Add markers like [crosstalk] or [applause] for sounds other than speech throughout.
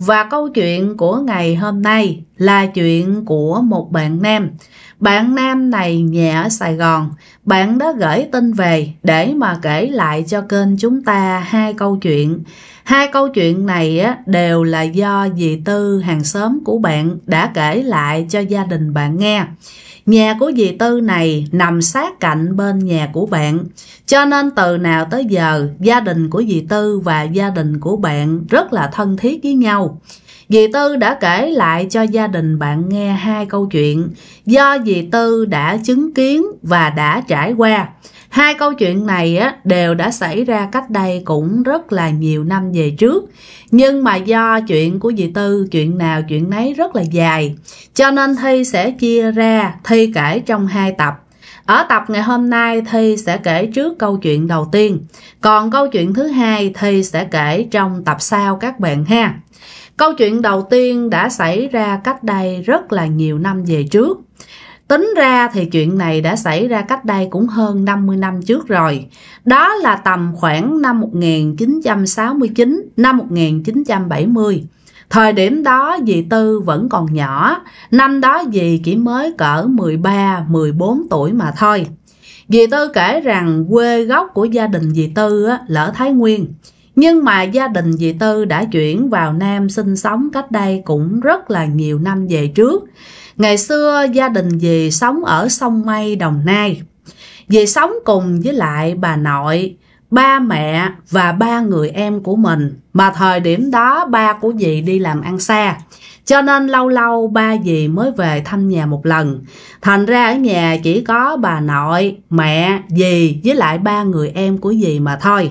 và câu chuyện của ngày hôm nay là chuyện của một bạn nam. Bạn nam này nhà ở Sài Gòn, bạn đã gửi tin về để mà kể lại cho kênh chúng ta hai câu chuyện. Hai câu chuyện này đều là do dì Tư hàng xóm của bạn đã kể lại cho gia đình bạn nghe. Nhà của dì Tư này nằm sát cạnh bên nhà của bạn, cho nên từ nào tới giờ gia đình của dì Tư và gia đình của bạn rất là thân thiết với nhau. Dì Tư đã kể lại cho gia đình bạn nghe hai câu chuyện do dì Tư đã chứng kiến và đã trải qua. Hai câu chuyện này á, đều đã xảy ra cách đây cũng rất là nhiều năm về trước. Nhưng mà do chuyện của dì Tư, chuyện nào chuyện nấy rất là dài. Cho nên Thi sẽ chia ra thi kể trong hai tập. Ở tập ngày hôm nay Thi sẽ kể trước câu chuyện đầu tiên. Còn câu chuyện thứ hai Thi sẽ kể trong tập sau các bạn ha. Câu chuyện đầu tiên đã xảy ra cách đây rất là nhiều năm về trước. Tính ra thì chuyện này đã xảy ra cách đây cũng hơn 50 năm trước rồi. Đó là tầm khoảng năm 1969, năm 1970. Thời điểm đó dì Tư vẫn còn nhỏ, năm đó dì chỉ mới cỡ 13, 14 tuổi mà thôi. Dì Tư kể rằng quê gốc của gia đình dì Tư là ở Thái Nguyên. Nhưng mà gia đình dì Tư đã chuyển vào Nam sinh sống cách đây cũng rất là nhiều năm về trước. Ngày xưa gia đình dì sống ở sông Mây, Đồng Nai. Dì sống cùng với lại bà nội, ba mẹ và ba người em của mình. Mà thời điểm đó ba của dì đi làm ăn xa. Cho nên lâu lâu ba dì mới về thăm nhà một lần. Thành ra ở nhà chỉ có bà nội, mẹ, dì với lại ba người em của dì mà thôi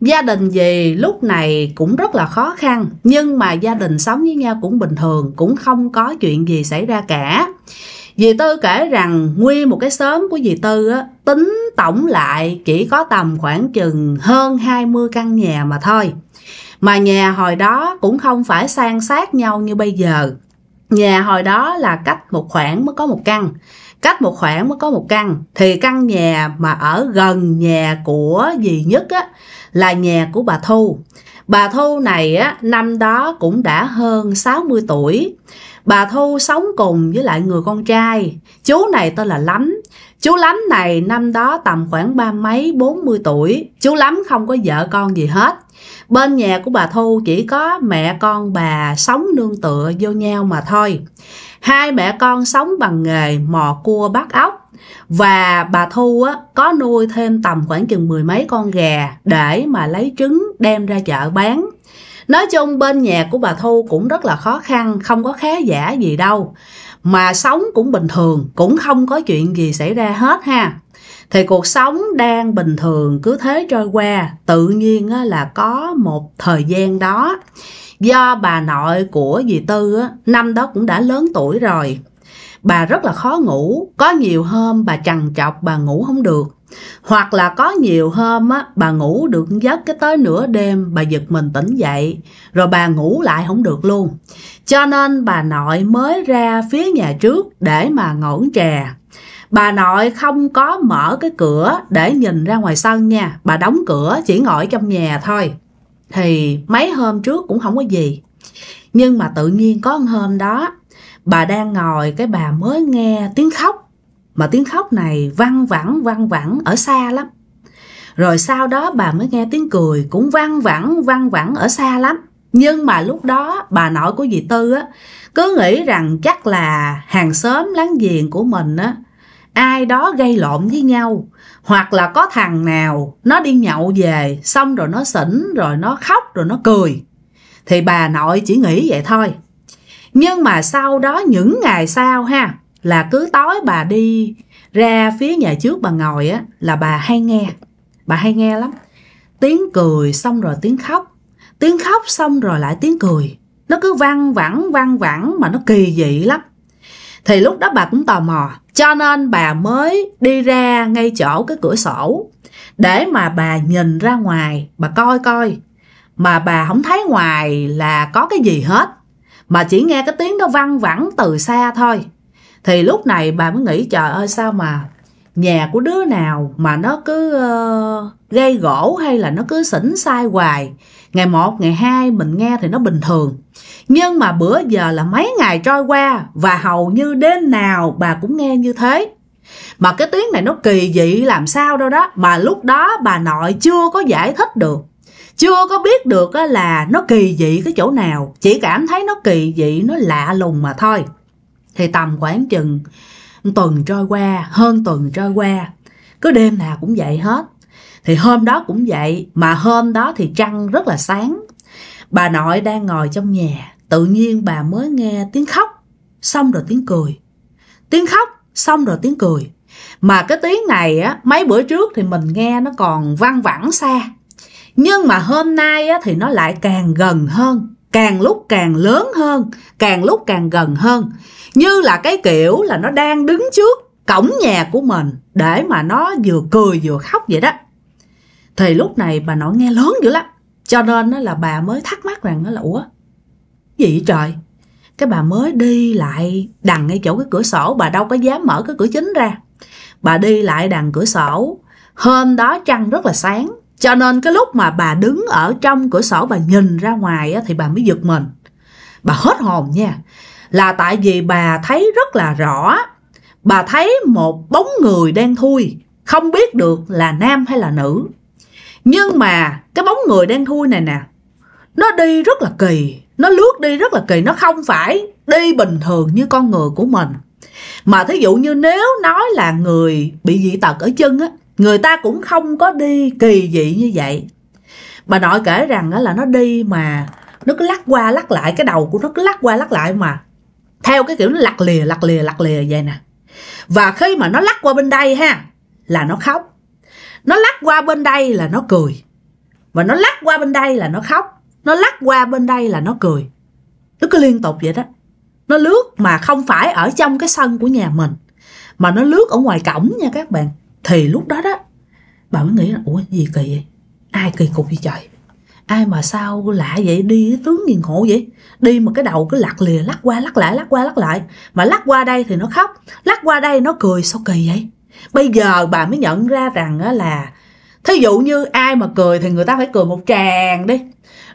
gia đình gì lúc này cũng rất là khó khăn nhưng mà gia đình sống với nhau cũng bình thường cũng không có chuyện gì xảy ra cả dì tư kể rằng nguyên một cái xóm của dì tư á tính tổng lại chỉ có tầm khoảng chừng hơn 20 căn nhà mà thôi mà nhà hồi đó cũng không phải san sát nhau như bây giờ nhà hồi đó là cách một khoảng mới có một căn cách một khoảng mới có một căn thì căn nhà mà ở gần nhà của dì nhất á là nhà của bà Thu bà Thu này á năm đó cũng đã hơn 60 tuổi bà Thu sống cùng với lại người con trai chú này tên là Lắm chú Lắm này năm đó tầm khoảng ba mấy 40 tuổi chú Lắm không có vợ con gì hết bên nhà của bà Thu chỉ có mẹ con bà sống nương tựa vô nhau mà thôi Hai mẹ con sống bằng nghề mò cua bắt ốc và bà Thu á, có nuôi thêm tầm khoảng chừng mười mấy con gà để mà lấy trứng đem ra chợ bán. Nói chung bên nhà của bà Thu cũng rất là khó khăn, không có khá giả gì đâu. Mà sống cũng bình thường, cũng không có chuyện gì xảy ra hết ha thì cuộc sống đang bình thường cứ thế trôi qua tự nhiên là có một thời gian đó do bà nội của dì Tư á, năm đó cũng đã lớn tuổi rồi. Bà rất là khó ngủ, có nhiều hôm bà chằn chọc bà ngủ không được. Hoặc là có nhiều hôm á, bà ngủ được giấc cái tới nửa đêm bà giật mình tỉnh dậy rồi bà ngủ lại không được luôn. Cho nên bà nội mới ra phía nhà trước để mà ngổn trà. Bà nội không có mở cái cửa để nhìn ra ngoài sân nha, bà đóng cửa chỉ ngồi trong nhà thôi thì mấy hôm trước cũng không có gì nhưng mà tự nhiên có hôm đó bà đang ngồi cái bà mới nghe tiếng khóc mà tiếng khóc này văng vẳng văng vẳng ở xa lắm rồi sau đó bà mới nghe tiếng cười cũng văng vẳng văng vẳng ở xa lắm nhưng mà lúc đó bà nội của dì tư á cứ nghĩ rằng chắc là hàng xóm láng giềng của mình á ai đó gây lộn với nhau hoặc là có thằng nào nó đi nhậu về xong rồi nó xỉn rồi nó khóc rồi nó cười thì bà nội chỉ nghĩ vậy thôi nhưng mà sau đó những ngày sau ha là cứ tối bà đi ra phía nhà trước bà ngồi á là bà hay nghe bà hay nghe lắm tiếng cười xong rồi tiếng khóc tiếng khóc xong rồi lại tiếng cười nó cứ văng vẳng văng vẳng mà nó kỳ dị lắm thì lúc đó bà cũng tò mò cho nên bà mới đi ra ngay chỗ cái cửa sổ để mà bà nhìn ra ngoài, bà coi coi. Mà bà không thấy ngoài là có cái gì hết, mà chỉ nghe cái tiếng nó văng vẳng từ xa thôi. Thì lúc này bà mới nghĩ trời ơi sao mà nhà của đứa nào mà nó cứ uh, gây gỗ hay là nó cứ xỉn sai hoài ngày một ngày hai mình nghe thì nó bình thường nhưng mà bữa giờ là mấy ngày trôi qua và hầu như đêm nào bà cũng nghe như thế. Mà cái tiếng này nó kỳ dị làm sao đâu đó mà lúc đó bà nội chưa có giải thích được. Chưa có biết được là nó kỳ dị cái chỗ nào, chỉ cảm thấy nó kỳ dị, nó lạ lùng mà thôi. Thì tầm khoảng chừng tuần trôi qua, hơn tuần trôi qua, cứ đêm nào cũng vậy hết. Thì hôm đó cũng vậy, mà hôm đó thì trăng rất là sáng, Bà nội đang ngồi trong nhà tự nhiên bà mới nghe tiếng khóc xong rồi tiếng cười tiếng khóc xong rồi tiếng cười mà cái tiếng này á mấy bữa trước thì mình nghe nó còn văng vẳng xa nhưng mà hôm nay á, thì nó lại càng gần hơn càng lúc càng lớn hơn càng lúc càng gần hơn như là cái kiểu là nó đang đứng trước cổng nhà của mình để mà nó vừa cười vừa khóc vậy đó thì lúc này bà nội nghe lớn dữ lắm cho nên là bà mới thắc mắc rằng là ủa gì trời? Cái bà mới đi lại đằng ngay chỗ cái cửa sổ bà đâu có dám mở cái cửa chính ra. Bà đi lại đằng cửa sổ. Hôm đó trăng rất là sáng. Cho nên cái lúc mà bà đứng ở trong cửa sổ bà nhìn ra ngoài thì bà mới giật mình. Bà hết hồn nha. Là tại vì bà thấy rất là rõ. Bà thấy một bóng người đen thui. Không biết được là nam hay là nữ. Nhưng mà cái bóng người đen thui này nè Nó đi rất là kỳ nó lướt đi rất là kỳ nó không phải đi bình thường như con người của mình mà thí dụ như nếu nói là người bị dị tật ở chân á người ta cũng không có đi kỳ dị như vậy bà nội kể rằng là nó đi mà nó cứ lắc qua lắc lại cái đầu của nó cứ lắc qua lắc lại mà theo cái kiểu nó lặt lìa lặt lìa lặt lìa vậy nè và khi mà nó lắc qua bên đây ha là nó khóc nó lắc qua bên đây là nó cười và nó lắc qua bên đây là nó khóc nó lắc qua bên đây là nó cười nó cứ liên tục vậy đó nó lướt mà không phải ở trong cái sân của nhà mình mà nó lướt ở ngoài cổng nha các bạn thì lúc đó đó bà mới nghĩ là ủa gì kỳ vậy ai kỳ cục vậy trời ai mà sao lạ vậy đi tướng nghiền hộ vậy đi mà cái đầu cứ lặt lìa lắc qua lắc lại lắc qua lắc lại mà lắc qua đây thì nó khóc lắc qua đây nó cười sao kỳ vậy bây giờ bà mới nhận ra rằng là thí dụ như ai mà cười thì người ta phải cười một tràng đi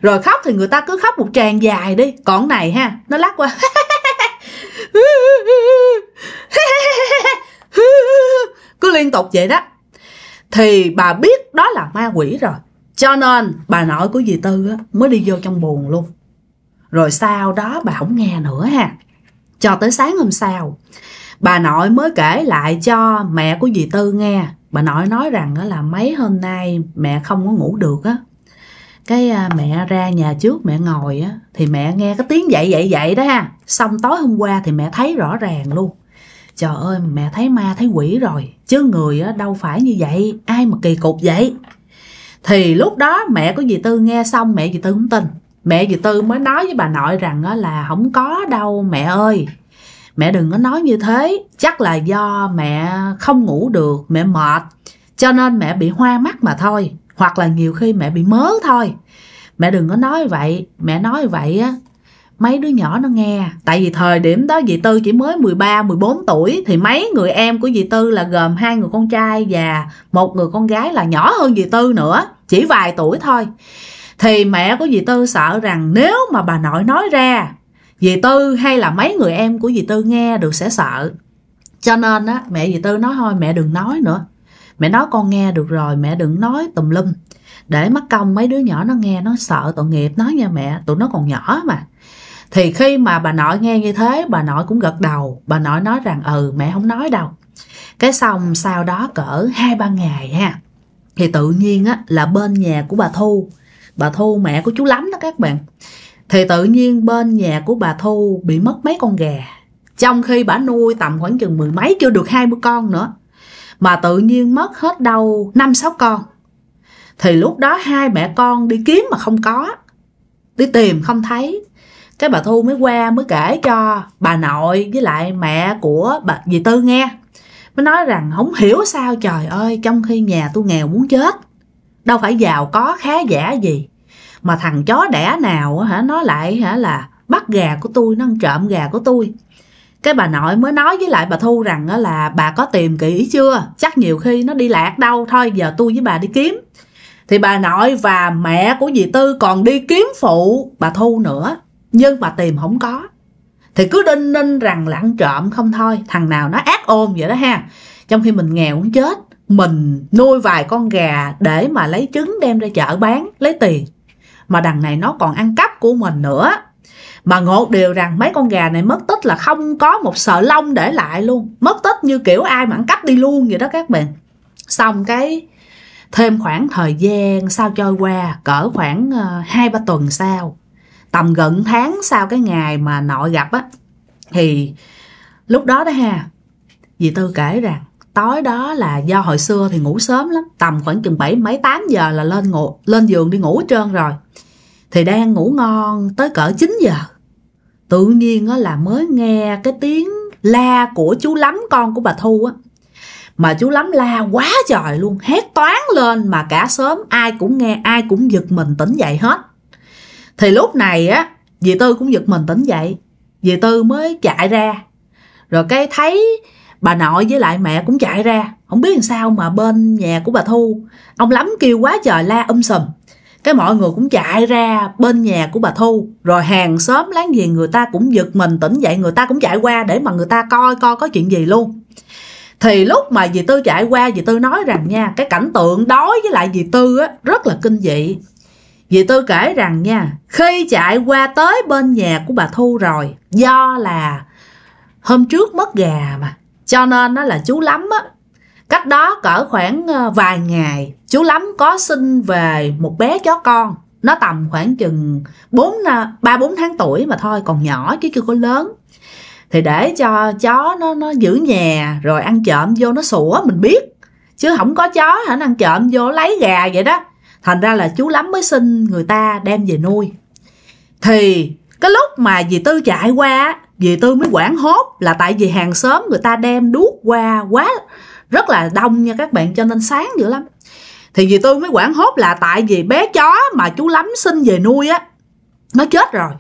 rồi khóc thì người ta cứ khóc một tràng dài đi còn này ha nó lắc qua cứ liên tục vậy đó thì bà biết đó là ma quỷ rồi cho nên bà nội của dì tư mới đi vô trong buồn luôn rồi sau đó bà không nghe nữa ha cho tới sáng hôm sau bà nội mới kể lại cho mẹ của dì tư nghe bà nội nói rằng là mấy hôm nay mẹ không có ngủ được á cái à, mẹ ra nhà trước mẹ ngồi á thì mẹ nghe cái tiếng dậy dậy dậy đó ha xong tối hôm qua thì mẹ thấy rõ ràng luôn trời ơi mẹ thấy ma thấy quỷ rồi chứ người á đâu phải như vậy ai mà kỳ cục vậy thì lúc đó mẹ của dì tư nghe xong mẹ dì tư không tin mẹ dì tư mới nói với bà nội rằng á là không có đâu mẹ ơi mẹ đừng có nói như thế chắc là do mẹ không ngủ được mẹ mệt cho nên mẹ bị hoa mắt mà thôi hoặc là nhiều khi mẹ bị mớ thôi mẹ đừng có nói vậy mẹ nói vậy á mấy đứa nhỏ nó nghe tại vì thời điểm đó dì tư chỉ mới 13, 14 tuổi thì mấy người em của dì tư là gồm hai người con trai và một người con gái là nhỏ hơn dì tư nữa chỉ vài tuổi thôi thì mẹ của dì tư sợ rằng nếu mà bà nội nói ra dì tư hay là mấy người em của dì tư nghe được sẽ sợ cho nên á mẹ dì tư nói thôi mẹ đừng nói nữa mẹ nói con nghe được rồi mẹ đừng nói tùm lum để mắc công mấy đứa nhỏ nó nghe nó sợ tội nghiệp nói nha mẹ tụi nó còn nhỏ mà thì khi mà bà nội nghe như thế bà nội cũng gật đầu bà nội nói rằng ừ mẹ không nói đâu cái xong sau đó cỡ hai ba ngày ha thì tự nhiên á là bên nhà của bà thu bà thu mẹ của chú lắm đó các bạn thì tự nhiên bên nhà của bà thu bị mất mấy con gà trong khi bà nuôi tầm khoảng chừng mười mấy chưa được hai mươi con nữa mà tự nhiên mất hết đâu năm sáu con thì lúc đó hai mẹ con đi kiếm mà không có đi tìm không thấy cái bà thu mới qua mới kể cho bà nội với lại mẹ của bà dì tư nghe mới nói rằng không hiểu sao trời ơi trong khi nhà tôi nghèo muốn chết đâu phải giàu có khá giả gì mà thằng chó đẻ nào hả nó lại hả là bắt gà của tôi nó ăn trộm gà của tôi cái bà nội mới nói với lại bà thu rằng là bà có tìm kỹ chưa chắc nhiều khi nó đi lạc đâu thôi giờ tôi với bà đi kiếm thì bà nội và mẹ của dì tư còn đi kiếm phụ bà thu nữa nhưng mà tìm không có thì cứ đinh ninh rằng lặn trộm không thôi thằng nào nó ác ôn vậy đó ha trong khi mình nghèo cũng chết mình nuôi vài con gà để mà lấy trứng đem ra chợ bán lấy tiền mà đằng này nó còn ăn cắp của mình nữa mà ngộ điều rằng mấy con gà này mất tích là không có một sợi lông để lại luôn mất tích như kiểu ai mà ăn cắp đi luôn vậy đó các bạn xong cái thêm khoảng thời gian sau trôi qua cỡ khoảng ờ, hai ba tuần sau tầm gần tháng sau cái ngày mà nội gặp á thì lúc đó đó ha dì tư kể rằng tối đó là do hồi xưa thì ngủ sớm lắm tầm khoảng chừng bảy mấy tám giờ là lên ngủ lên giường đi ngủ trơn rồi thì đang ngủ ngon tới cỡ 9 giờ tự nhiên á là mới nghe cái tiếng la của chú lắm con của bà thu á mà chú lắm la quá trời luôn hét toán lên mà cả sớm ai cũng nghe ai cũng giật mình tỉnh dậy hết thì lúc này á dì tư cũng giật mình tỉnh dậy dì tư mới chạy ra rồi cái thấy bà nội với lại mẹ cũng chạy ra không biết làm sao mà bên nhà của bà thu ông lắm kêu quá trời la um sùm cái mọi người cũng chạy ra bên nhà của bà thu rồi hàng xóm láng giềng người ta cũng giật mình tỉnh dậy người ta cũng chạy qua để mà người ta coi coi có chuyện gì luôn thì lúc mà dì tư chạy qua dì tư nói rằng nha cái cảnh tượng đối với lại dì tư á rất là kinh dị dì tư kể rằng nha khi chạy qua tới bên nhà của bà thu rồi do là hôm trước mất gà mà cho nên nó là chú lắm á Cách đó cỡ khoảng ờ, vài ngày, chú Lắm có sinh về một bé chó con. Nó tầm khoảng chừng bốn ờ, ba bốn tháng tuổi mà thôi, còn nhỏ chứ chưa có lớn. Thì để cho chó nó nó giữ nhà rồi ăn trộm vô nó sủa mình biết. Chứ không có chó hả ăn trộm vô lấy gà vậy đó. Thành ra là chú Lắm mới xin người ta đem về nuôi. Thì cái lúc mà dì Tư chạy qua, dì Tư mới quảng hốt là tại vì hàng xóm người ta đem đuốc qua quá rất là đông nha các bạn cho nên sáng dữ lắm thì vì tôi mới quảng hốt là tại vì bé chó mà chú lắm sinh về nuôi á nó chết rồi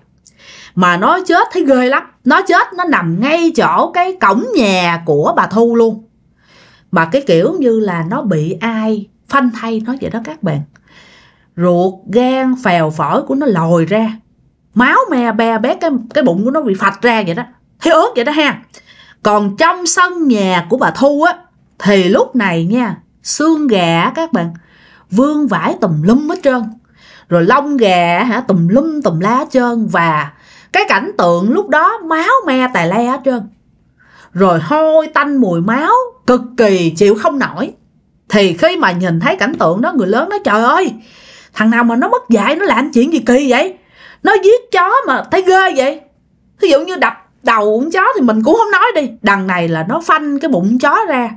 mà nó chết thấy ghê lắm nó chết nó nằm ngay chỗ cái cổng nhà của bà thu luôn mà cái kiểu như là nó bị ai phanh thay nó vậy đó các bạn ruột gan phèo phổi của nó lồi ra máu me be bé cái cái bụng của nó bị phạch ra vậy đó thấy ớn vậy đó ha còn trong sân nhà của bà thu á thì lúc này nha xương gà các bạn vương vải tùm lum hết trơn rồi lông gà hả tùm lum tùm lá trơn và cái cảnh tượng lúc đó máu me tài le hết trơn rồi hôi tanh mùi máu cực kỳ chịu không nổi thì khi mà nhìn thấy cảnh tượng đó người lớn nói trời ơi thằng nào mà nó mất dạy nó làm chuyện gì kỳ vậy nó giết chó mà thấy ghê vậy ví dụ như đập đầu con chó thì mình cũng không nói đi đằng này là nó phanh cái bụng chó ra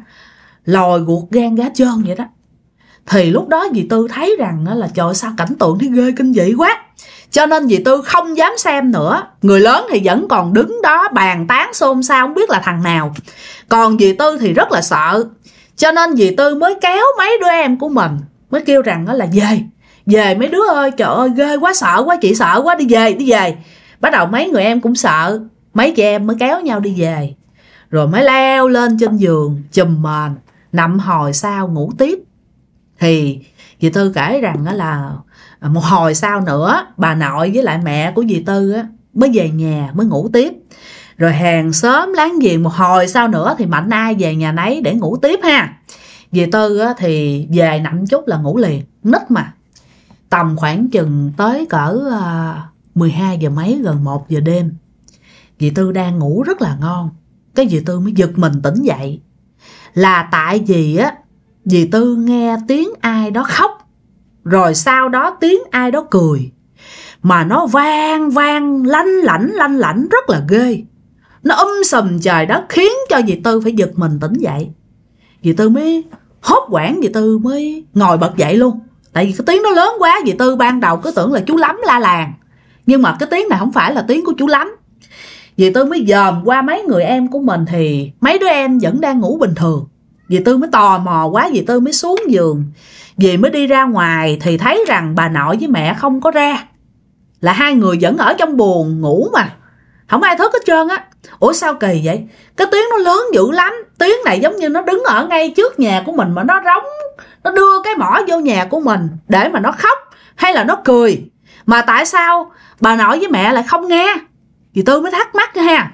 lòi ruột gan gá trơn vậy đó thì lúc đó dì tư thấy rằng là trời sao cảnh tượng thấy ghê kinh dị quá cho nên dì tư không dám xem nữa người lớn thì vẫn còn đứng đó bàn tán xôn xao không biết là thằng nào còn dì tư thì rất là sợ cho nên dì tư mới kéo mấy đứa em của mình mới kêu rằng đó là về về mấy đứa ơi trời ơi ghê quá sợ quá chị sợ quá đi về đi về bắt đầu mấy người em cũng sợ mấy chị em mới kéo nhau đi về rồi mới leo lên trên giường chùm mền nằm hồi sau ngủ tiếp thì dì tư kể rằng là một hồi sau nữa bà nội với lại mẹ của dì tư mới về nhà mới ngủ tiếp rồi hàng xóm láng giềng một hồi sau nữa thì mạnh ai về nhà nấy để ngủ tiếp ha dì tư thì về nặng chút là ngủ liền nít mà tầm khoảng chừng tới cỡ 12 à, giờ mấy gần 1 giờ đêm dì tư đang ngủ rất là ngon cái dì tư mới giật mình tỉnh dậy là tại vì á dì tư nghe tiếng ai đó khóc rồi sau đó tiếng ai đó cười mà nó vang vang lanh lảnh lanh lảnh rất là ghê nó um sầm trời đó khiến cho dì tư phải giật mình tỉnh dậy dì tư mới hốt quảng dì tư mới ngồi bật dậy luôn tại vì cái tiếng nó lớn quá dì tư ban đầu cứ tưởng là chú lắm la làng nhưng mà cái tiếng này không phải là tiếng của chú lắm vì tôi mới dòm qua mấy người em của mình thì mấy đứa em vẫn đang ngủ bình thường vì tôi mới tò mò quá vì tôi mới xuống giường vì mới đi ra ngoài thì thấy rằng bà nội với mẹ không có ra là hai người vẫn ở trong buồn ngủ mà không ai thức hết trơn á ủa sao kỳ vậy cái tiếng nó lớn dữ lắm tiếng này giống như nó đứng ở ngay trước nhà của mình mà nó rống nó đưa cái mỏ vô nhà của mình để mà nó khóc hay là nó cười mà tại sao bà nội với mẹ lại không nghe dì tư mới thắc mắc ha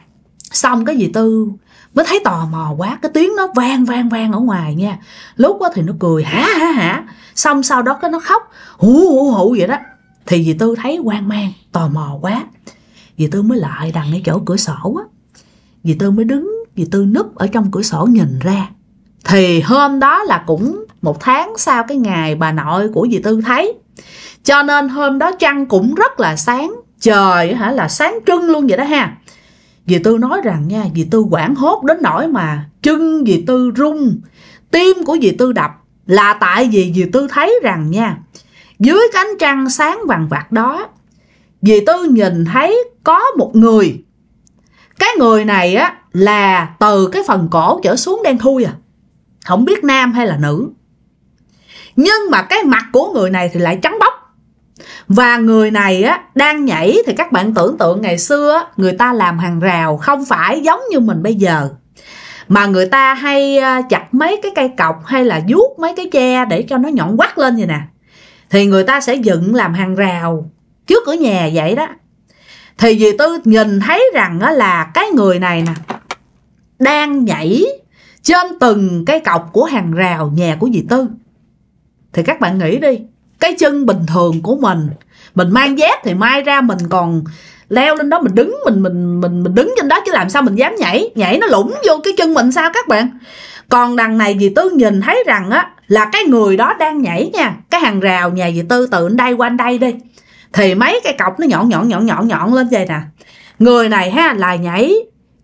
xong cái dì tư mới thấy tò mò quá cái tiếng nó vang vang vang ở ngoài nha lúc đó thì nó cười hả hả hả xong sau đó cái nó khóc hú hú hú vậy đó thì dì tư thấy hoang mang tò mò quá dì tư mới lại đằng cái chỗ cửa sổ á dì tư mới đứng dì tư núp ở trong cửa sổ nhìn ra thì hôm đó là cũng một tháng sau cái ngày bà nội của dì tư thấy cho nên hôm đó trăng cũng rất là sáng trời hả là sáng trưng luôn vậy đó ha dì tư nói rằng nha dì tư quảng hốt đến nỗi mà chân dì tư rung tim của dì tư đập là tại vì dì tư thấy rằng nha dưới cánh trăng sáng vàng vạt đó dì tư nhìn thấy có một người cái người này á là từ cái phần cổ trở xuống đen thui à không biết nam hay là nữ nhưng mà cái mặt của người này thì lại trắng bóc và người này á đang nhảy thì các bạn tưởng tượng ngày xưa á, người ta làm hàng rào không phải giống như mình bây giờ mà người ta hay à, chặt mấy cái cây cọc hay là vuốt mấy cái tre để cho nó nhọn quắt lên vậy nè thì người ta sẽ dựng làm hàng rào trước cửa nhà vậy đó thì dì tư nhìn thấy rằng á là cái người này nè đang nhảy trên từng cái cọc của hàng rào nhà của dì tư thì các bạn nghĩ đi cái chân bình thường của mình mình mang dép thì mai ra mình còn leo lên đó mình đứng mình mình mình mình đứng trên đó chứ làm sao mình dám nhảy nhảy nó lủng vô cái chân mình sao các bạn còn đằng này dì tư nhìn thấy rằng á là cái người đó đang nhảy nha cái hàng rào nhà dì tư từ đây qua đây đi thì mấy cái cọc nó nhọn nhọn nhọn nhọn nhọn lên vậy nè người này ha là nhảy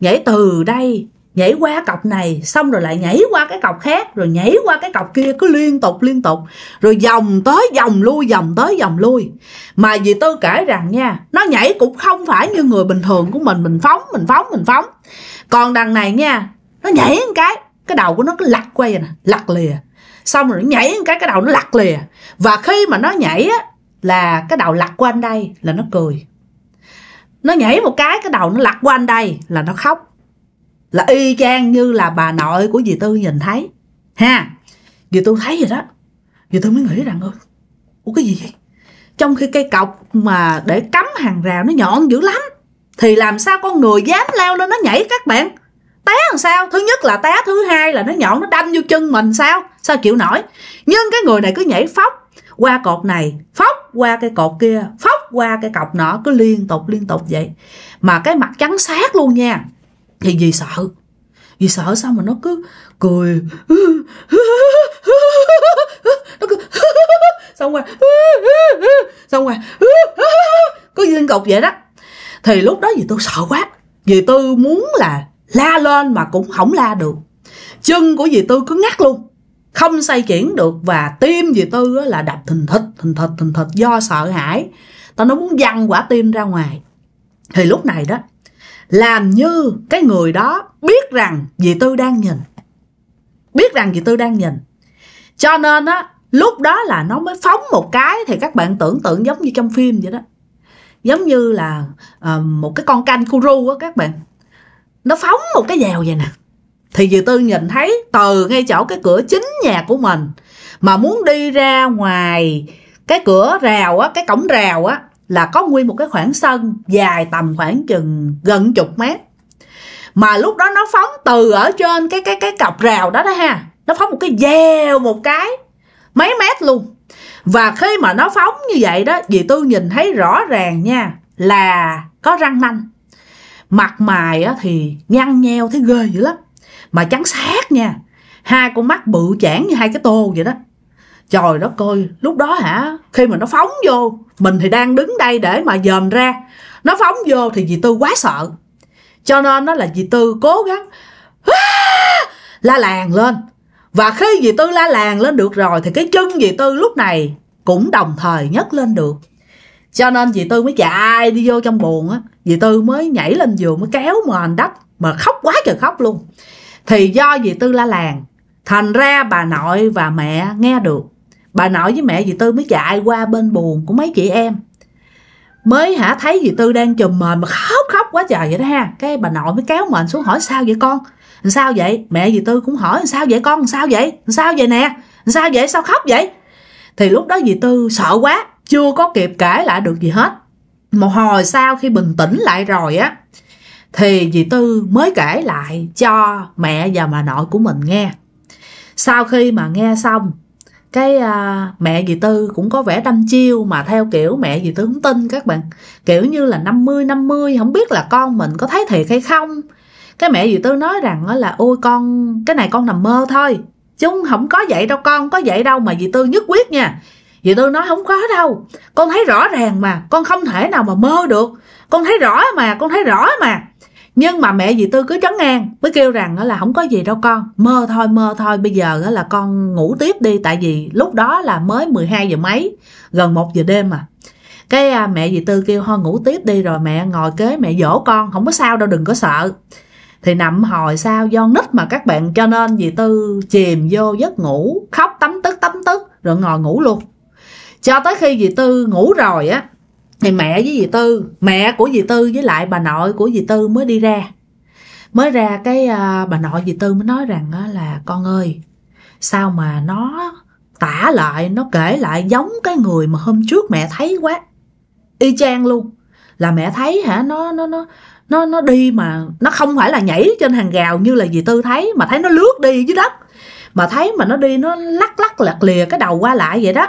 nhảy từ đây nhảy qua cọc này xong rồi lại nhảy qua cái cọc khác rồi nhảy qua cái cọc kia cứ liên tục liên tục rồi vòng tới vòng lui vòng tới vòng lui mà dì tư kể rằng nha nó nhảy cũng không phải như người bình thường của mình mình phóng mình phóng mình phóng còn đằng này nha nó nhảy một cái cái đầu của nó cứ lặt quay vậy nè lặt lìa xong rồi nó nhảy một cái cái đầu nó lặt lìa và khi mà nó nhảy á là cái đầu lặt qua anh đây là nó cười nó nhảy một cái cái đầu nó lặt qua anh đây là nó khóc là y chang như là bà nội của dì tư nhìn thấy ha dì tư thấy vậy đó dì tư mới nghĩ rằng ơi ủa cái gì vậy trong khi cây cọc mà để cắm hàng rào nó nhọn dữ lắm thì làm sao con người dám leo lên nó nhảy các bạn té làm sao thứ nhất là té thứ hai là nó nhọn nó đâm vô chân mình sao sao chịu nổi nhưng cái người này cứ nhảy phóc qua cột này phóc qua cây cột kia phóc qua cây cọc nọ cứ liên tục liên tục vậy mà cái mặt trắng xác luôn nha thì dì sợ dì sợ sao mà nó cứ cười nó cứ xong rồi xong rồi cứ liên cục vậy đó thì lúc đó dì tôi sợ quá dì tôi muốn là la lên mà cũng không la được chân của dì tôi cứ ngắt luôn không xoay chuyển được và tim dì tư là đập thình thịch thình thịch thình thịch do sợ hãi tao nó muốn văng quả tim ra ngoài thì lúc này đó làm như cái người đó biết rằng dì tư đang nhìn biết rằng dì tư đang nhìn cho nên á lúc đó là nó mới phóng một cái thì các bạn tưởng tượng giống như trong phim vậy đó giống như là uh, một cái con canh kuru á các bạn nó phóng một cái dèo vậy nè thì dì tư nhìn thấy từ ngay chỗ cái cửa chính nhà của mình mà muốn đi ra ngoài cái cửa rào á cái cổng rào á là có nguyên một cái khoảng sân dài tầm khoảng chừng gần chục mét mà lúc đó nó phóng từ ở trên cái cái cái cọc rào đó đó ha nó phóng một cái dèo một cái mấy mét luôn và khi mà nó phóng như vậy đó dì tư nhìn thấy rõ ràng nha là có răng nanh mặt mày á thì nhăn nheo thấy ghê dữ lắm mà trắng xác nha hai con mắt bự chản như hai cái tô vậy đó trời đất ơi lúc đó hả khi mà nó phóng vô mình thì đang đứng đây để mà dòm ra nó phóng vô thì dì tư quá sợ cho nên nó là dì tư cố gắng la làng lên và khi dì tư la làng lên được rồi thì cái chân dì tư lúc này cũng đồng thời nhấc lên được cho nên dì tư mới chạy đi vô trong buồn á dì tư mới nhảy lên giường mới kéo mền đất mà khóc quá trời khóc luôn thì do dì tư la làng thành ra bà nội và mẹ nghe được bà nội với mẹ dì tư mới chạy qua bên buồn của mấy chị em mới hả thấy dì tư đang chùm mền mà khóc khóc quá trời vậy đó ha cái bà nội mới kéo mình xuống hỏi sao vậy con sao vậy mẹ dì tư cũng hỏi sao vậy con sao vậy sao vậy nè sao vậy sao khóc vậy thì lúc đó dì tư sợ quá chưa có kịp kể lại được gì hết một hồi sau khi bình tĩnh lại rồi á thì dì tư mới kể lại cho mẹ và bà nội của mình nghe sau khi mà nghe xong cái à, mẹ dì tư cũng có vẻ đâm chiêu mà theo kiểu mẹ dì tư không tin các bạn kiểu như là 50 50 không biết là con mình có thấy thiệt hay không cái mẹ dì tư nói rằng là ôi con cái này con nằm mơ thôi chúng không có vậy đâu con có vậy đâu mà dì tư nhất quyết nha dì tư nói không có đâu con thấy rõ ràng mà con không thể nào mà mơ được con thấy rõ mà con thấy rõ mà nhưng mà mẹ dì tư cứ trấn an mới kêu rằng là không có gì đâu con mơ thôi mơ thôi bây giờ là con ngủ tiếp đi tại vì lúc đó là mới 12 giờ mấy gần 1 giờ đêm mà cái à, mẹ dì tư kêu thôi ngủ tiếp đi rồi mẹ ngồi kế mẹ dỗ con không có sao đâu đừng có sợ thì nằm hồi sao do nít mà các bạn cho nên dì tư chìm vô giấc ngủ khóc tắm tức tắm tức rồi ngồi ngủ luôn cho tới khi dì tư ngủ rồi á thì mẹ với dì tư mẹ của dì tư với lại bà nội của dì tư mới đi ra mới ra cái uh, bà nội dì tư mới nói rằng uh, là con ơi sao mà nó tả lại nó kể lại giống cái người mà hôm trước mẹ thấy quá y chang luôn là mẹ thấy hả nó nó nó nó nó đi mà nó không phải là nhảy trên hàng gào như là dì tư thấy mà thấy nó lướt đi dưới đất mà thấy mà nó đi nó lắc lắc lật lìa cái đầu qua lại vậy đó